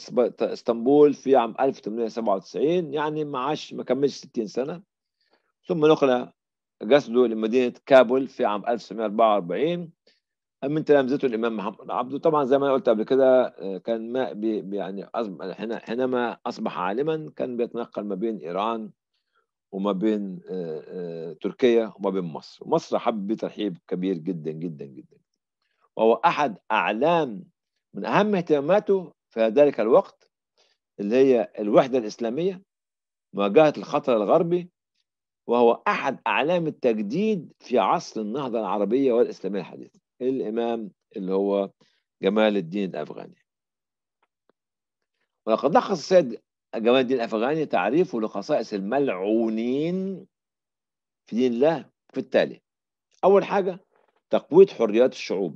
اسطنبول في عام 1897 يعني ما عاش ما كملش 60 سنة ثم نقل جسده لمدينة كابول في عام 1944 من تلامذته الإمام محمد عبده طبعا زي ما أنا قلت قبل كده آه، كان ما يعني حينما أصبح عالما كان بيتنقل ما بين إيران وما بين آه، آه، تركيا وما بين مصر مصر حب ترحيب كبير جدا جدا جدا وهو أحد أعلام من أهم اهتماماته في ذلك الوقت اللي هي الوحدة الإسلامية مواجهة الخطر الغربي وهو أحد أعلام التجديد في عصر النهضة العربية والإسلامية الحديثة الإمام اللي هو جمال الدين الأفغاني ولقد لخص السيد جمال الدين الأفغاني تعريفه لخصائص الملعونين في دين الله في التالي أول حاجة تقويض حريات الشعوب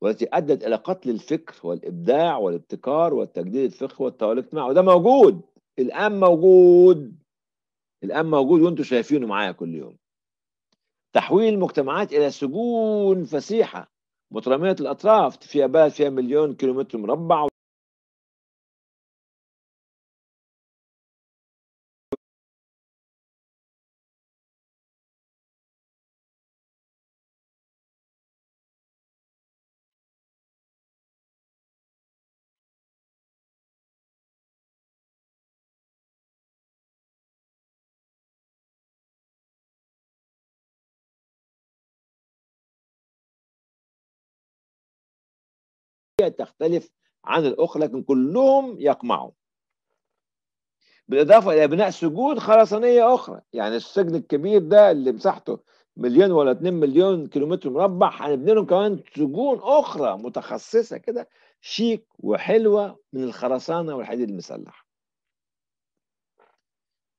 والتي أدت إلى قتل الفكر والإبداع والابتكار والتجديد الفقهي والتوالي الاجتماعي وده موجود الآن موجود الآن موجود وأنتم شايفينه معايا كل يوم تحويل المجتمعات إلى سجون فسيحة مترامية الأطراف فيها بلد فيها مليون كيلومتر مربع تختلف عن الأخرى لكن كلهم يقمعوا بالإضافة إلى بناء سجون خرسانية أخرى يعني السجن الكبير ده اللي مساحته مليون ولا 2 مليون كيلومتر مربع هنبني لهم كمان سجون أخرى متخصصة كده شيك وحلوة من الخرسانة والحديد المسلح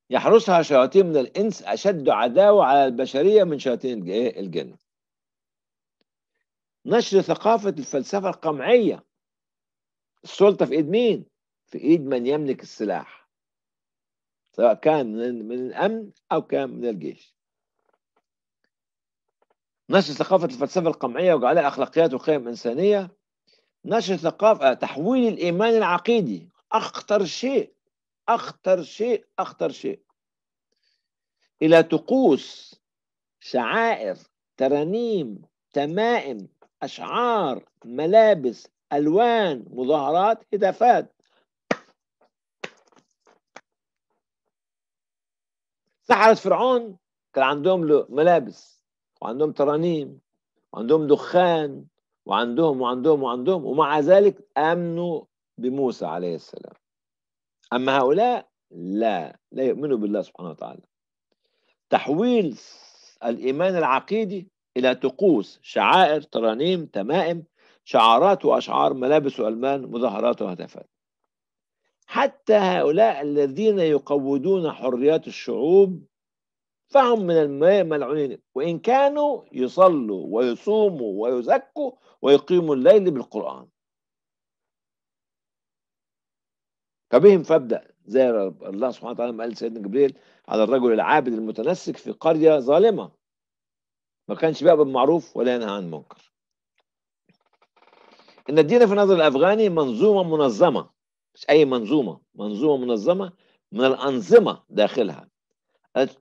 يحرسها شياطين من الإنس أشد عداوة على البشرية من شياطين إيه، الجن نشر ثقافة الفلسفة القمعية السلطة في إيد مين؟ في إيد من يملك السلاح سواء كان من الأمن أو كان من الجيش نشر ثقافة الفلسفة القمعية وجعلها أخلاقيات وقيم إنسانية نشر ثقافة آه، تحويل الإيمان العقيدي أخطر شيء أخطر شيء أخطر شيء إلى طقوس شعائر ترانيم تمائم أشعار ملابس ألوان مظاهرات هتافات سحرة فرعون كان عندهم له ملابس وعندهم ترانيم وعندهم دخان وعندهم وعندهم وعندهم ومع ذلك آمنوا بموسى عليه السلام أما هؤلاء لا لا يؤمنوا بالله سبحانه وتعالى تحويل الإيمان العقيدي إلى طقوس شعائر ترانيم تمائم شعارات وأشعار ملابس وألمان مظاهرات وهتافات حتى هؤلاء الذين يقودون حريات الشعوب فهم من الملعونين وإن كانوا يصلوا ويصوموا ويزكوا ويقيموا الليل بالقرآن فبهم فابدأ زي الله سبحانه وتعالى ما قال سيدنا جبريل على الرجل العابد المتنسك في قرية ظالمة ما كانش بقى بالمعروف ولا ينهى عن المنكر ان الدين في نظر الافغاني منظومه منظمه مش اي منظومه منظومه منظمه من الانظمه داخلها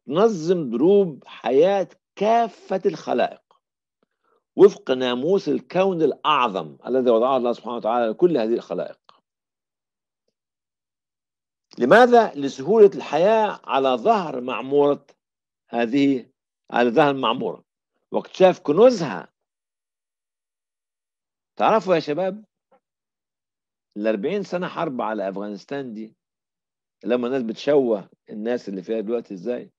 تنظم دروب حياه كافه الخلائق وفق ناموس الكون الاعظم الذي وضعه الله سبحانه وتعالى لكل هذه الخلائق لماذا لسهوله الحياه على ظهر معموره هذه على ظهر معموره واكتشاف كنوزها تعرفوا يا شباب ال 40 سنة حرب على أفغانستان دي لما الناس بتشوه الناس اللي فيها دلوقتي ازاي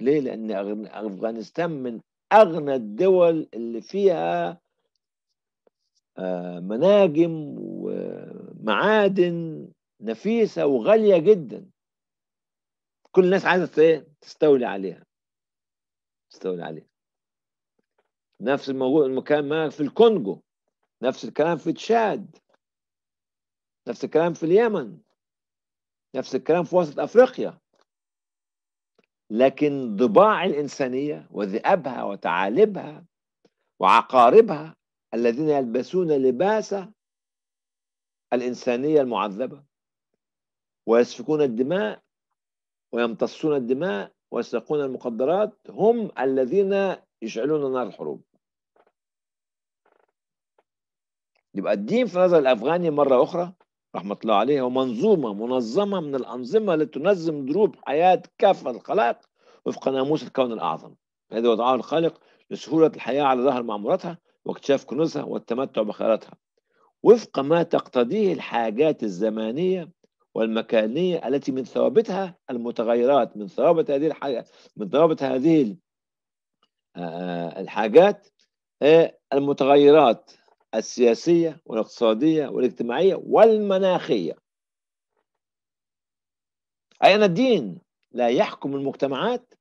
ليه لأن أفغانستان من أغنى الدول اللي فيها آه، مناجم ومعادن نفيسة وغالية جدا كل الناس عايزة تستولي عليها تستولي عليها نفس المكان في الكونغو نفس الكلام في تشاد نفس الكلام في اليمن نفس الكلام في وسط افريقيا لكن ضباع الانسانيه وذئابها وثعالبها وعقاربها الذين يلبسون لباس الانسانيه المعذبه ويسفكون الدماء ويمتصون الدماء ويسرقون المخدرات هم الذين يشعلون نار الحروب يبقى الدين في نظر الافغاني مره اخرى رحمه الله عليه هو منظومه منظمه من الانظمه لتنظم دروب حياه كافه الخلائق وفق ناموس الكون الاعظم الذي وضعه الخالق لسهوله الحياه على ظهر معمورتها واكتشاف كنوزها والتمتع بخيراتها وفق ما تقتضيه الحاجات الزمانيه والمكانيه التي من ثوابتها المتغيرات من ثوابت هذه الحاجات من ثوابت هذه آه، الحاجات آه، المتغيرات السياسية والاقتصادية والاجتماعية والمناخية أي أن الدين لا يحكم المجتمعات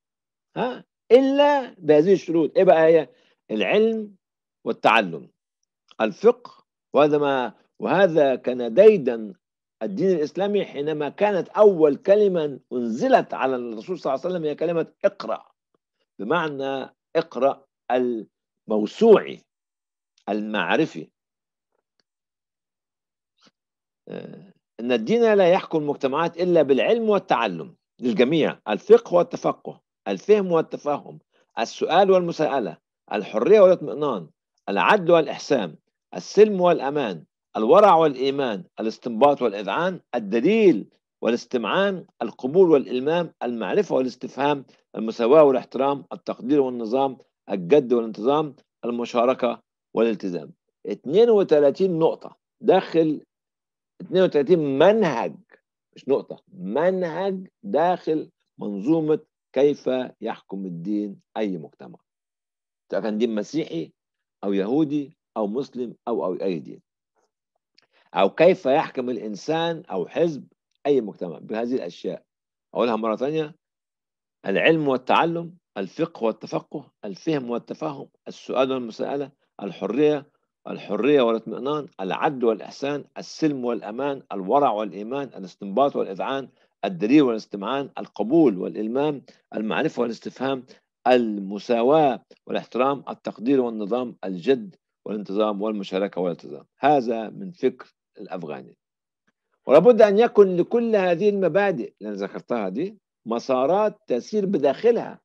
ها إلا بهذه الشروط إيه بقى هي العلم والتعلم الفقه وهذا ما وهذا كان ديدا الدين الإسلامي حينما كانت أول كلمة أنزلت على الرسول صلى الله عليه وسلم هي كلمة اقرأ بمعنى اقرأ الموسوعي المعرفي أن الدين لا يحكم المجتمعات إلا بالعلم والتعلم للجميع الفقه والتفقه الفهم والتفهم السؤال والمساءلة الحرية والاطمئنان العدل والإحسان السلم والأمان الورع والإيمان الاستنباط والإذعان الدليل والاستمعان القبول والإلمام المعرفة والاستفهام المساواة والاحترام التقدير والنظام الجد والانتظام المشاركة والالتزام 32 نقطة داخل 32 منهج مش نقطة منهج داخل منظومة كيف يحكم الدين أي مجتمع سواء كان دين مسيحي أو يهودي أو مسلم أو أو أي دين أو كيف يحكم الإنسان أو حزب أي مجتمع بهذه الأشياء أقولها مرة ثانية العلم والتعلم الفقه والتفقه الفهم والتفهم السؤال والمساءلة الحرية الحرية والاطمئنان العدل والإحسان السلم والأمان الورع والإيمان الاستنباط والإذعان الدليل والاستمعان القبول والإلمام المعرفة والاستفهام المساواة والاحترام التقدير والنظام الجد والانتظام والمشاركة والالتزام هذا من فكر الأفغاني ولابد أن يكن لكل هذه المبادئ اللي أنا ذكرتها دي مسارات تسير بداخلها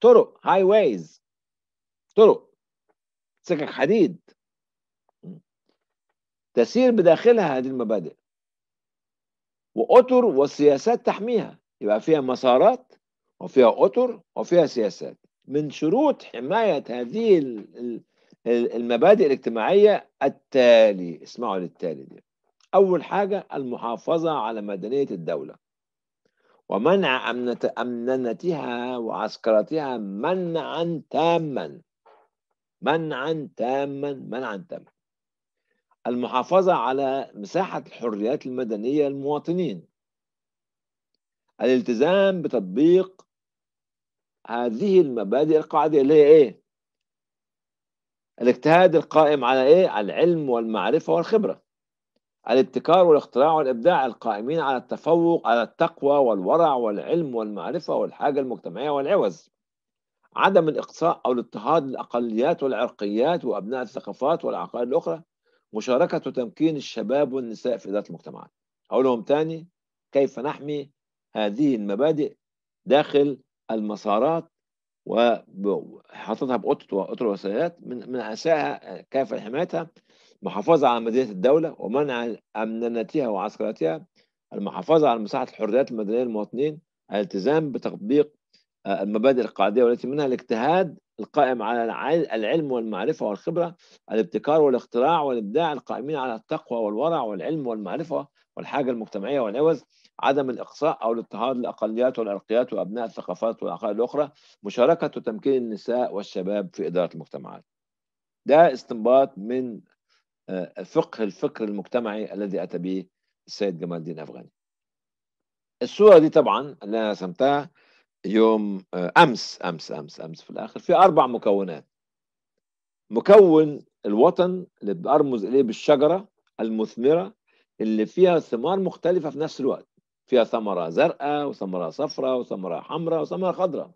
طرق هاي ويز طرق سكك حديد تسير بداخلها هذه المبادئ وأطر وسياسات تحميها يبقى فيها مسارات وفيها أطر وفيها سياسات من شروط حماية هذه المبادئ الاجتماعية التالي اسمعوا للتالي دي أول حاجة المحافظة على مدنية الدولة ومنع أمنتها وعسكرتها منعا تاما منعا تاما منعا تاما المحافظة على مساحة الحريات المدنية للمواطنين الالتزام بتطبيق هذه المبادئ القاعدة اللي هي ايه الاجتهاد القائم على ايه على العلم والمعرفة والخبرة الابتكار والاختراع والابداع القائمين على التفوق على التقوى والورع والعلم والمعرفه والحاجه المجتمعيه والعوز عدم الإقصاء أو الاضطهاد للأقليات والعرقيات وأبناء الثقافات والعقائد الأخرى مشاركة وتمكين الشباب والنساء في إدارة المجتمعات أقولهم ثاني كيف نحمي هذه المبادئ داخل المسارات وحاططها بأطر وسيلات من من أساسها كيف حمايتها محافظة على مدينة الدولة ومنع أمنتها وعسكرتها المحافظة على مساحة الحريات المدنية للمواطنين الالتزام بتطبيق المبادئ القاعدية والتي منها الاجتهاد القائم على العلم والمعرفة والخبرة الابتكار والاختراع والإبداع القائمين على التقوى والورع والعلم والمعرفة والحاجة المجتمعية والعوز عدم الإقصاء أو الاضطهاد للأقليات والعرقيات وأبناء الثقافات والعقائد الأخرى مشاركة وتمكين النساء والشباب في إدارة المجتمعات ده استنباط من آه، فقه الفكر المجتمعي الذي أتى به السيد جمال الدين أفغاني الصورة دي طبعا اللي أنا رسمتها يوم آه، امس امس امس امس في الاخر في اربع مكونات مكون الوطن اللي بارمز اليه بالشجره المثمره اللي فيها ثمار مختلفه في نفس الوقت فيها ثمره زرقاء وثمره صفراء وثمره حمراء وثمره خضراء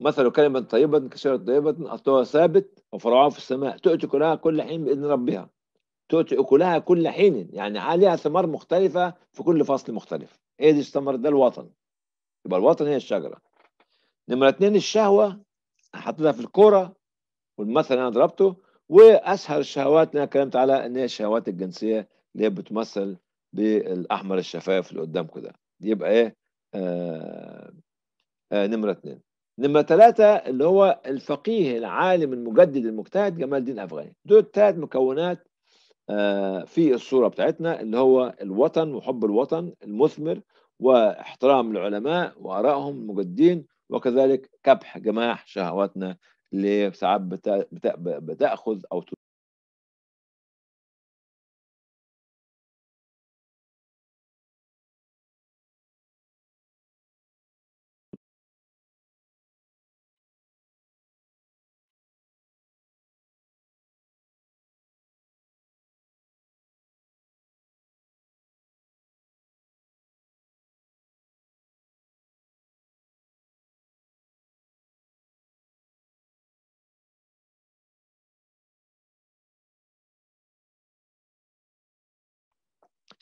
مثل كلمة طيبة كسيرة طيبة أصلها ثابت وفرعها في السماء تؤتي كلها كل حين بإذن ربها تؤتي أكلها كل حين يعني عليها ثمار مختلفة في كل فصل مختلف إيه دي الثمر ده الوطن يبقى الوطن هي الشجرة نمرة اتنين الشهوة حطيتها في الكورة والمثل أنا ضربته وأسهل الشهوات اللي أنا اتكلمت على إن هي الشهوات الجنسية اللي هي بتمثل بالأحمر الشفاف اللي قدامكم ده يبقى إيه آه آه نمرة اتنين نمرة ثلاثة اللي هو الفقيه العالم المجدد المجتهد جمال الدين أفغاني دول ثلاث مكونات آه، في الصورة بتاعتنا اللي هو الوطن وحب الوطن المثمر واحترام العلماء وآرائهم المجدين وكذلك كبح جماح شهواتنا اللي ساعات بتأخذ أو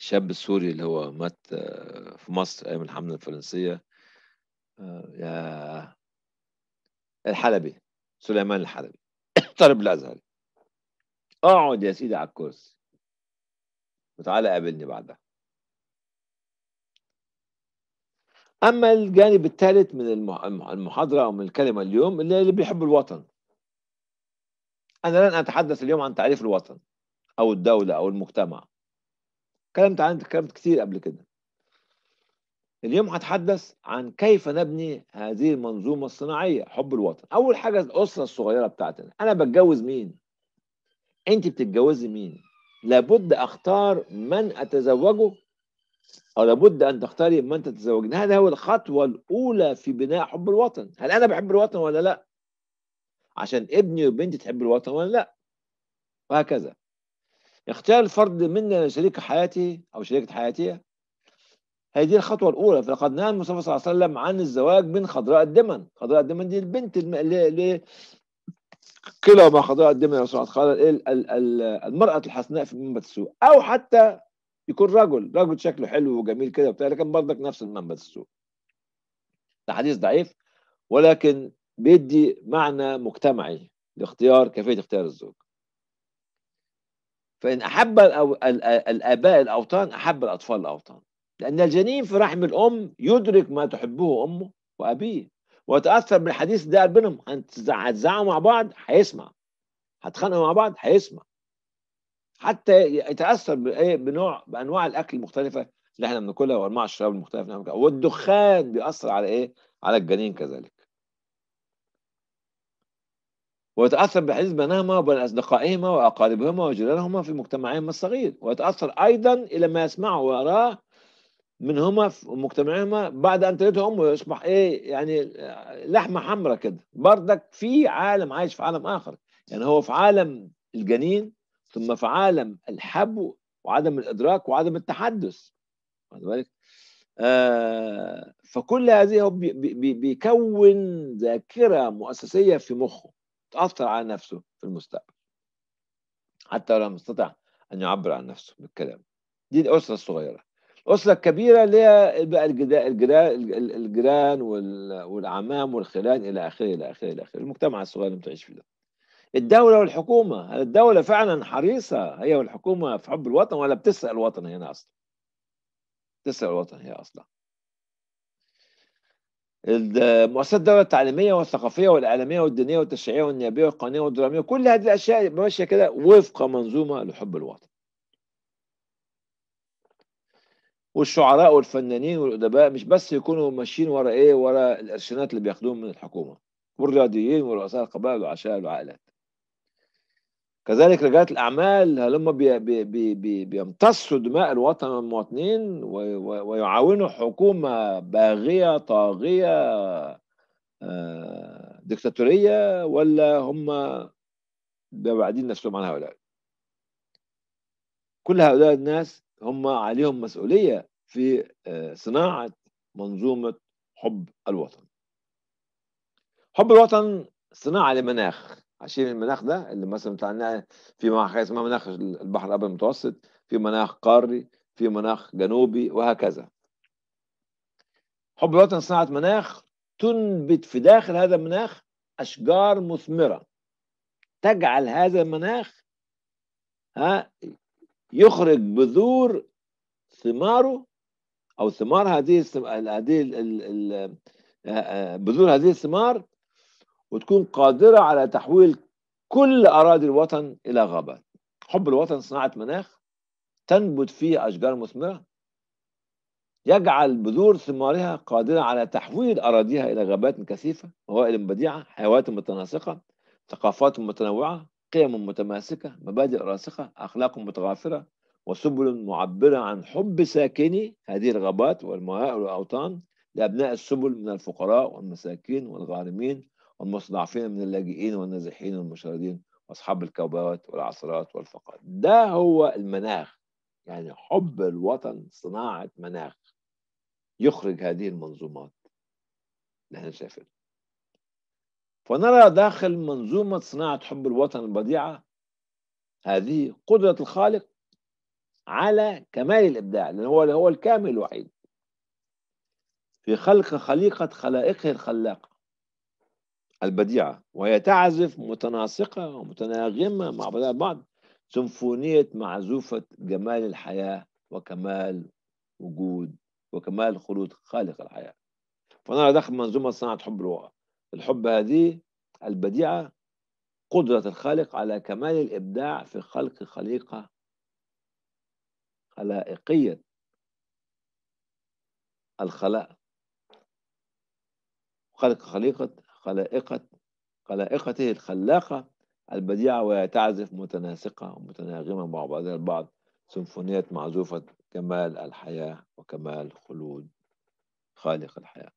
الشاب السوري اللي هو مات آه، في مصر ايام الحمله الفرنسيه آه، يا الحلبي سليمان الحلبي [coughs] طالب الازهري اقعد يا سيدي على الكرسي وتعالى قابلني بعدها اما الجانب الثالث من المحاضره او من الكلمه اليوم اللي, اللي بيحب الوطن انا لن اتحدث اليوم عن تعريف الوطن او الدوله او المجتمع كلمت عن تكلمت كتير قبل كده اليوم هتحدث عن كيف نبني هذه المنظومه الصناعيه حب الوطن اول حاجه الاسره الصغيره بتاعتنا انا بتجوز مين انت بتتجوزي مين لابد اختار من اتزوجه او لابد ان تختاري من تتزوجين هذا هو الخطوه الاولى في بناء حب الوطن هل انا بحب الوطن ولا لا عشان ابني وبنتي تحب الوطن ولا لا وهكذا يختار الفرد منا شريك حياته أو شريكة حياته هذه الخطوة الأولى فلقد نهى المصطفى صلى الله عليه وسلم عن الزواج من خضراء الدمن خضراء الدمن دي البنت اللي ل... كلا كلاهما خضراء الدمن يا رسول الله قال إيه، ال... ال... ال... المرأة الحسناء في منبت السوء أو حتى يكون رجل رجل شكله حلو وجميل كده وبتاع لكن برضك نفس المنبت السوء ده حديث ضعيف ولكن بيدي معنى مجتمعي لاختيار كيفية اختيار الزوج فإن أحب الآباء الأوطان أحب الأطفال الأوطان لأن الجنين في رحم الأم يدرك ما تحبه أمه وأبيه ويتأثر بالحديث ده بينهم هتزعقوا مع بعض هيسمع هتخانقوا مع بعض هيسمع حتى يتأثر إيه، بنوع بأنواع الأكل المختلفة اللي احنا بناكلها وأنواع الشراب المختلفة والدخان بيأثر على إيه؟ على الجنين كذلك ويتأثر بحديث بناهما وبين أصدقائهما وأقاربهما وجيرانهما في مجتمعهما الصغير ويتأثر أيضا إلى ما يسمعه ويراه منهما في مجتمعهما بعد أن تلد أمه يصبح إيه يعني لحمة حمراء كده بردك في عالم عايش في عالم آخر يعني هو في عالم الجنين ثم في عالم الحب وعدم الإدراك وعدم التحدث واخد بالك؟ آه فكل هذه هو بيكون ذاكرة مؤسسية في مخه تأثر على نفسه في المستقبل حتى لو لم يستطع أن يعبر عن نفسه بالكلام دي الأسرة الصغيرة الأسرة الكبيرة اللي هي بقى الجيران والأعمام والخلان إلى آخره إلى آخره إلى آخره المجتمع الصغير اللي بتعيش فيه ده الدولة والحكومة هل الدولة فعلا حريصة هي والحكومة في حب الوطن ولا بتسرق الوطن هنا أصلا بتسرق الوطن هي أصلا المؤسسات الدولة التعليمية والثقافية والإعلامية والدينية والتشريعية والنيابية والقانونية والدرامية كل هذه الأشياء ماشية كده وفق منظومة لحب الوطن والشعراء والفنانين والأدباء مش بس يكونوا ماشيين ورا إيه ورا الإرشادات اللي بياخدوهم من الحكومة والرياضيين ورؤساء القبائل والعشائر والعائلات كذلك رجالة الأعمال هلما بي بي بي بيمتصوا دماء الوطن والمواطنين ويعاونوا حكومة باغية طاغية آه، دكتاتورية ولا هم بعدين نفسهم عن هؤلاء كل هؤلاء الناس هم عليهم مسؤولية في آه، صناعة منظومة حب الوطن حب الوطن صناعة لمناخ عشان المناخ ده اللي مثلا بتاعنا في مناخ اسمها مناخ البحر الابيض المتوسط في مناخ قاري في مناخ جنوبي وهكذا حب الوطن صناعه مناخ تنبت في داخل هذا المناخ اشجار مثمره تجعل هذا المناخ ها يخرج بذور ثماره او ثمار هذه هذه آه، آه، بذور هذه الثمار وتكون قادرة على تحويل كل أراضي الوطن إلى غابات حب الوطن صناعة مناخ تنبت فيه أشجار مثمرة يجعل بذور ثمارها قادرة على تحويل أراضيها إلى غابات كثيفة موائل بديعة حيوات متناسقة ثقافات متنوعة قيم متماسكة مبادئ راسخة أخلاق متغافرة وسبل معبرة عن حب ساكني هذه الغابات والموائل والأوطان لأبناء السبل من الفقراء والمساكين والغارمين المستضعفين من اللاجئين والنازحين والمشردين واصحاب الكوبات والعصرات والفقر ده هو المناخ يعني حب الوطن صناعه مناخ يخرج هذه المنظومات اللي احنا شايفينها فنرى داخل منظومه صناعه حب الوطن البديعه هذه قدره الخالق على كمال الابداع لان هو هو الكامل الوحيد في خلق خليقه خلائقه الخلاقه البديعة وهي تعزف متناسقة ومتناغمة مع بعضها البعض سمفونية معزوفة جمال الحياة وكمال وجود وكمال خلود خالق الحياة فنرى داخل منظومة صناعة حب الواقع الحب هذه البديعة قدرة الخالق على كمال الإبداع في خلق خليقة خلائقية الخلاء خلق خليقة خلائقة خلائقته الخلاقة البديعة وهي تعزف متناسقة ومتناغمة مع بعضها البعض سمفونية معزوفة كمال الحياة وكمال خلود خالق الحياة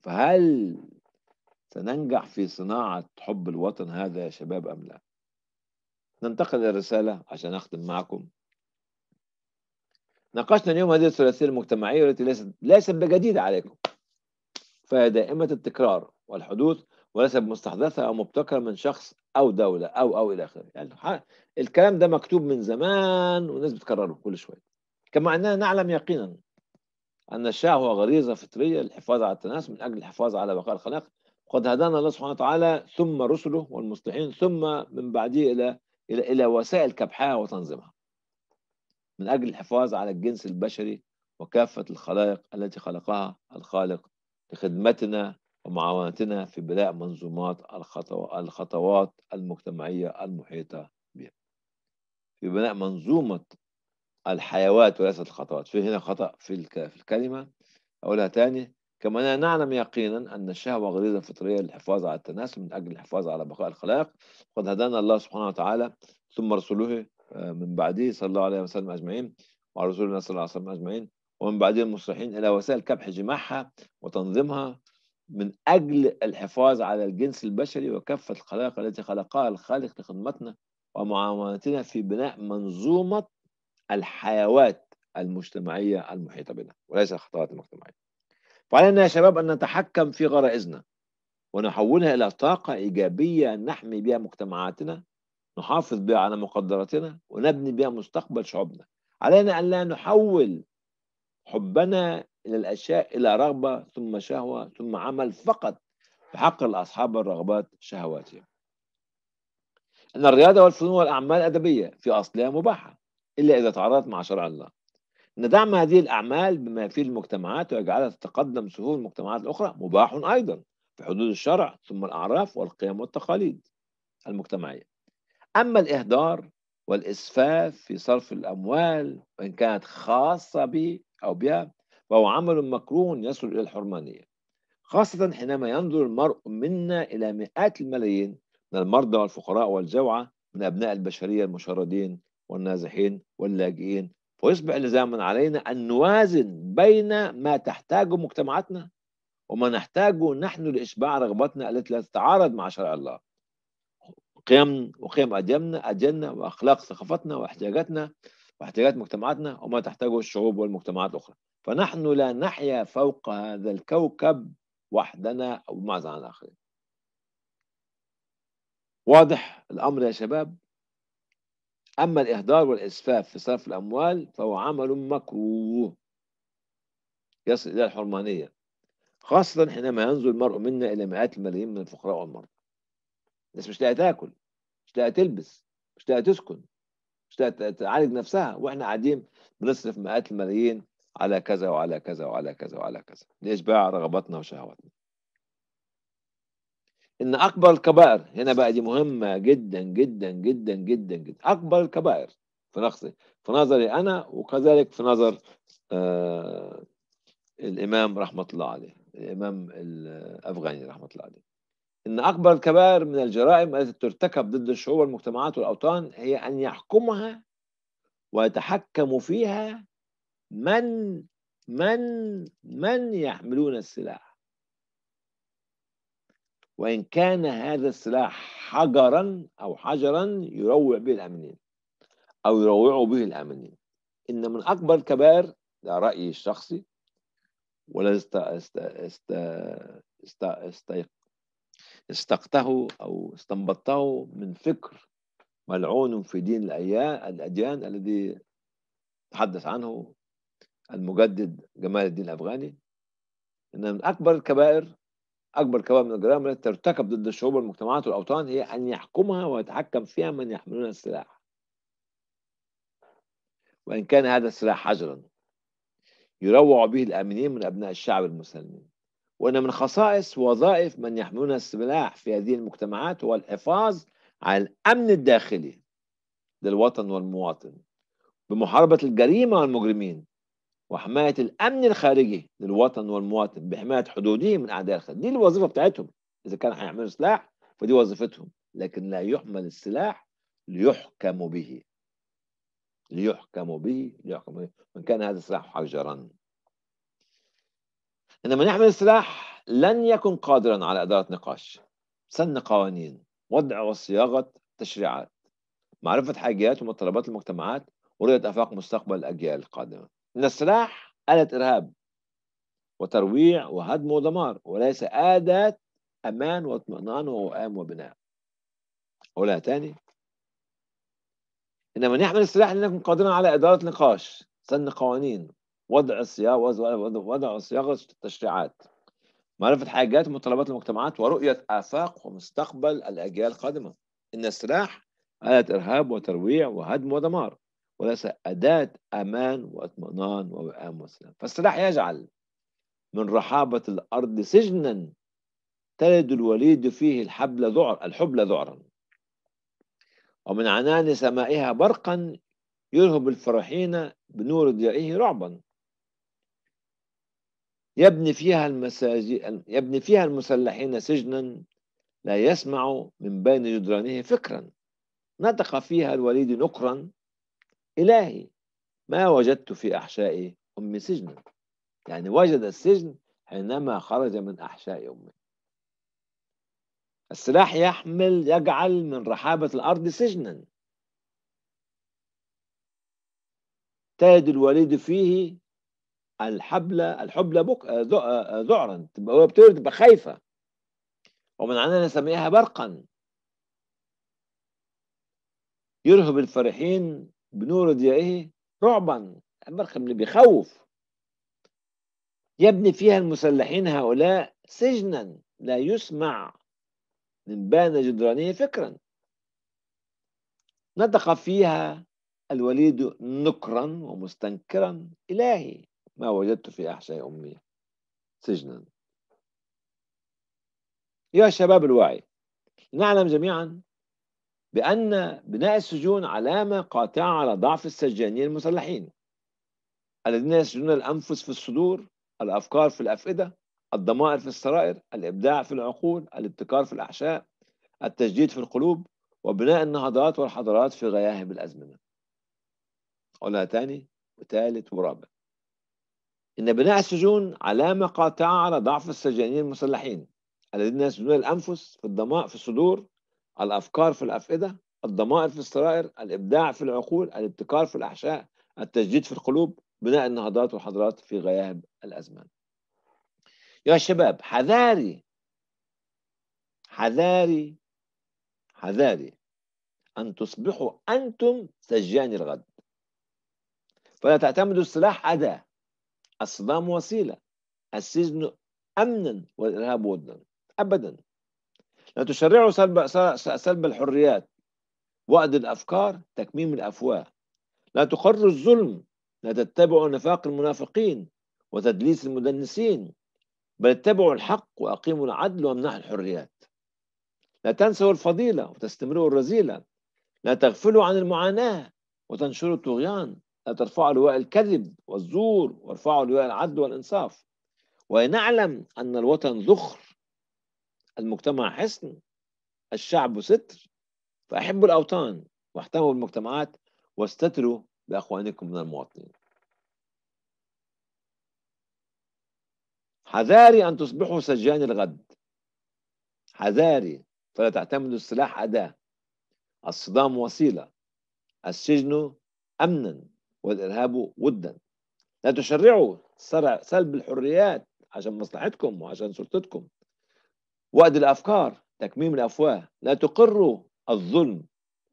فهل سننجح في صناعة حب الوطن هذا يا شباب أم لا ننتقل للرسالة عشان أختم معكم ناقشنا اليوم هذه الثلاثية المجتمعية والتي ليست ليست بجديدة عليكم فهي دائمة التكرار والحدوث وليس بمستحدثة أو مبتكرة من شخص أو دولة أو أو إلى آخره يعني الكلام ده مكتوب من زمان والناس بتكرره كل شوية كما أننا نعلم يقينا أن الشهوة غريزة فطرية للحفاظ على التناس من أجل الحفاظ على بقاء الخلائق قد هدانا الله سبحانه وتعالى ثم رسله والمصلحين ثم من بعده إلى إلى إلى وسائل كبحها وتنظيمها من أجل الحفاظ على الجنس البشري وكافة الخلائق التي خلقها الخالق لخدمتنا ومعاونتنا في بناء منظومات الخطوات المجتمعية المحيطة بها في بناء منظومة الحيوات وليست الخطوات في هنا خطأ في الكلمة أقولها تاني كما نعلم يقينا أن الشهوة غريزة فطرية للحفاظ على التناسل من أجل الحفاظ على بقاء الخلاق وقد هدانا الله سبحانه وتعالى ثم رسوله آه، من بعده صلى الله عليه وسلم أجمعين ورسولنا رسولنا صلى الله عليه وسلم أجمعين ومن بعدين المصلحين إلى وسائل كبح جماحها وتنظيمها من أجل الحفاظ على الجنس البشري وكافة الخلائق التي خلقها الخالق لخدمتنا ومعاونتنا في بناء منظومة الحيوات المجتمعية المحيطة بنا وليس الخطوات المجتمعية فعلينا يا شباب أن نتحكم في غرائزنا ونحولها إلى طاقة إيجابية نحمي بها مجتمعاتنا نحافظ بها على مقدراتنا ونبني بها مستقبل شعوبنا علينا أن لا نحول حبنا إلى الأشياء إلى رغبة ثم شهوة ثم عمل فقط بحق أصحاب الرغبات شهواتهم أن الرياضة والفنون والأعمال الأدبية في أصلها مباحة إلا إذا تعارضت مع شرع الله أن دعم هذه الأعمال بما في المجتمعات ويجعلها تتقدم سهول المجتمعات الأخرى مباح أيضا في حدود الشرع ثم الأعراف والقيم والتقاليد المجتمعية أما الإهدار والإسفاف في صرف الأموال وإن كانت خاصة به أو بها فهو عمل مكروه يصل إلى الحرمانية خاصة حينما ينظر المرء منا إلى مئات الملايين من المرضى والفقراء والجوعى من أبناء البشرية المشردين والنازحين واللاجئين فيصبح لزاما علينا أن نوازن بين ما تحتاجه مجتمعاتنا وما نحتاجه نحن لإشباع رغبتنا التي لا تتعارض مع شرع الله قيم وقيم أديمنا أدينا وأخلاق ثقافتنا واحتياجاتنا واحتياجات مجتمعاتنا وما تحتاجه الشعوب والمجتمعات الأخرى فنحن لا نحيا فوق هذا الكوكب وحدنا أو مع عن الآخرين واضح الأمر يا شباب أما الإهدار والإسفاف في صرف الأموال فهو عمل مكروه يصل إلى الحرمانية خاصة حينما ينزل المرء منا إلى مئات الملايين من الفقراء والمرضى الناس مش لاقية تاكل مش لاقية تلبس مش لاقية تسكن مش تعالج نفسها واحنا قاعدين بنصرف مئات الملايين على كذا وعلى كذا وعلى كذا وعلى كذا لاشباع رغباتنا وشهواتنا ان اكبر الكبائر هنا بقى دي مهمه جدا جدا جدا جدا جدا اكبر الكبائر في نقصي في نظري انا وكذلك في نظر آه الامام رحمه الله عليه الامام الافغاني رحمه الله عليه إن أكبر الكبائر من الجرائم التي ترتكب ضد الشعوب والمجتمعات والأوطان هي أن يحكمها ويتحكم فيها من من من يحملون السلاح وإن كان هذا السلاح حجرا أو حجرا يروع به الأمنين أو يروع به الأمنين إن من أكبر الكبائر ده رأيي الشخصي ولا است... است... است... است... است... استقته أو استنبطته من فكر ملعون في دين الأديان الذي تحدث عنه المجدد جمال الدين الأفغاني إن من أكبر الكبائر أكبر كبائر من الجرائم التي ترتكب ضد الشعوب والمجتمعات والأوطان هي أن يحكمها ويتحكم فيها من يحملون السلاح وإن كان هذا السلاح حجرا يروع به الآمنين من أبناء الشعب المسلمين وأن من خصائص وظائف من يحملون السلاح في هذه المجتمعات هو الحفاظ على الأمن الداخلي للوطن والمواطن بمحاربة الجريمة والمجرمين وحماية الأمن الخارجي للوطن والمواطن بحماية حدوده من أعداء الخارج دي الوظيفة بتاعتهم إذا كان هيحملوا سلاح فدي وظيفتهم لكن لا يحمل السلاح ليحكم به ليحكم به ليحكم به من كان هذا السلاح حجرا من نحمل السلاح لن يكن قادرا على إدارة نقاش سن قوانين وضع وصياغة تشريعات معرفة حاجات ومطلبات المجتمعات ورؤية آفاق مستقبل الأجيال القادمة إن السلاح آلة إرهاب وترويع وهدم ودمار وليس آداة أمان واطمئنان ووئام وبناء أولا تاني إنما نحمل السلاح لنكون قادرين على إدارة نقاش سن قوانين وضع الصياغ وضع صياغه التشريعات معرفة حاجات ومتطلبات المجتمعات ورؤية آفاق ومستقبل الأجيال القادمة إن السلاح آلة إرهاب وترويع وهدم ودمار وليس أداة أمان واطمئنان ووئام وسلام فالسلاح يجعل من رحابة الأرض سجنا تلد الوليد فيه الحبل ذعر الحبل ذعرا ومن عنان سمائها برقا يرهب الفرحين بنور ضيائه رعبا يبني فيها المساجد يبني فيها المسلحين سجنا لا يسمع من بين جدرانه فكرا نطق فيها الوليد نقرا إلهي ما وجدت في أحشاء أمي سجنا يعني وجد السجن حينما خرج من أحشاء أمه السلاح يحمل يجعل من رحابة الأرض سجنا تجد الوليد فيه الحبلة الحبلة بك آه، آه، آه، ذعرا تبقى وهي خايفة ومن عنا نسميها برقا يرهب الفرحين بنور ضيائه رعبا البرق اللي بيخوف يبني فيها المسلحين هؤلاء سجنا لا يسمع من بان جدرانه فكرا نطق فيها الوليد نكرا ومستنكرا إلهي ما وجدت في أحشاء أمي سجنا يا شباب الوعي نعلم جميعا بأن بناء السجون علامة قاطعة على ضعف السجانين المسلحين الذين يسجنون الأنفس في الصدور الأفكار في الأفئدة الضمائر في السرائر الإبداع في العقول الابتكار في الأحشاء التجديد في القلوب وبناء النهضات والحضارات في غياهب الأزمنة قلنا تاني وثالث ورابع إن بناء السجون علامة قاطعة على ضعف السجانين المسلحين الذين يسجنون الأنفس في الضماء في الصدور الأفكار في الأفئدة الضمائر في السرائر الإبداع في العقول الابتكار في الأحشاء التجديد في القلوب بناء النهضات والحضارات في غياب الأزمان يا شباب حذاري حذاري حذاري أن تصبحوا أنتم سجان الغد فلا تعتمدوا السلاح أداة الصدام وسيلة السجن أمنا والإرهاب ودا أبدا لا تشرعوا سلب, سلب الحريات وأد الأفكار تكميم الأفواه لا تقروا الظلم لا تتبعوا نفاق المنافقين وتدليس المدنسين بل اتبعوا الحق وأقيموا العدل وامنحوا الحريات لا تنسوا الفضيلة وتستمروا الرذيلة لا تغفلوا عن المعاناة وتنشروا الطغيان لا ترفعوا لواء الكذب والزور وارفعوا لواء العدل والإنصاف ونعلم أن الوطن ذخر المجتمع حصن الشعب ستر فأحبوا الأوطان واحتموا بالمجتمعات واستتروا بأخوانكم من المواطنين حذاري أن تصبحوا سجان الغد حذاري فلا تعتمدوا السلاح أداة الصدام وسيلة السجن أمنا والإرهاب ودا لا تشرعوا سلب الحريات عشان مصلحتكم وعشان سلطتكم وأد الأفكار تكميم الأفواه لا تقروا الظلم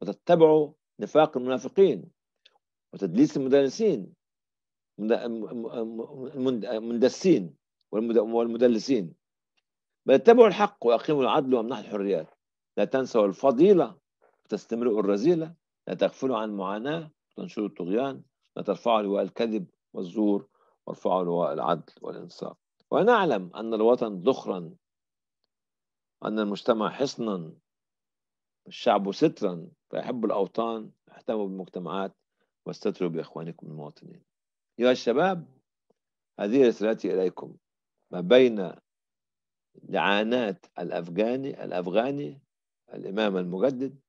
وتتبعوا نفاق المنافقين وتدليس المدلسين المندسين والمدلسين بل اتبعوا الحق واقيموا العدل وامنحوا الحريات لا تنسوا الفضيله وتستمروا الرذيله لا تغفلوا عن معاناه وتنشروا الطغيان ما ترفعه لواء الكذب والزور وارفعه لواء العدل والإنصاف ونعلم أن الوطن ذخرا أن المجتمع حصنا الشعب سترا فيحب الأوطان اهتموا بالمجتمعات واستتروا بإخوانكم المواطنين أيها الشباب هذه رسالتي إليكم ما بين لعانات الأفغاني الأفغاني الإمام المجدد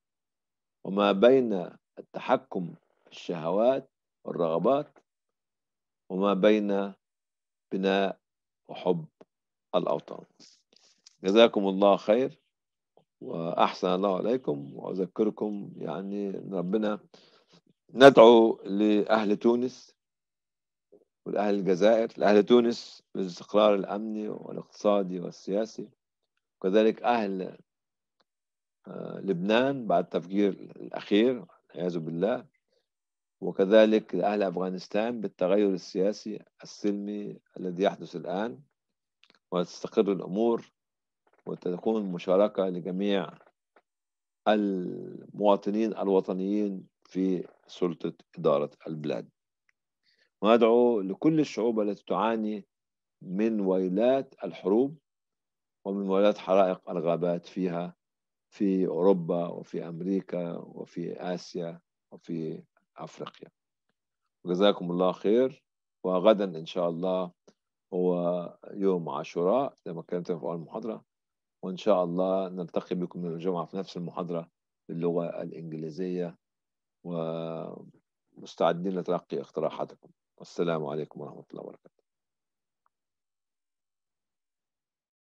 وما بين التحكم في الشهوات والرغبات وما بين بناء وحب الأوطان جزاكم الله خير وأحسن الله عليكم وأذكركم يعني ربنا ندعو لأهل تونس ولأهل الجزائر لأهل تونس بالاستقرار الأمني والاقتصادي والسياسي وكذلك أهل آه، لبنان بعد التفجير الأخير والعياذ بالله وكذلك لأهل أفغانستان بالتغير السياسي السلمي الذي يحدث الآن وتستقر الأمور وتكون مشاركة لجميع المواطنين الوطنيين في سلطة إدارة البلاد وندعو لكل الشعوب التي تعاني من ويلات الحروب ومن ويلات حرائق الغابات فيها في أوروبا وفي أمريكا وفي آسيا وفي أفريقيا جزاكم الله خير وغدا إن شاء الله هو يوم عاشوراء زي ما كانت في أول المحاضرة وإن شاء الله نلتقي بكم يوم الجمعة في نفس المحاضرة باللغة الإنجليزية ومستعدين لتلقي اقتراحاتكم والسلام عليكم ورحمة الله وبركاته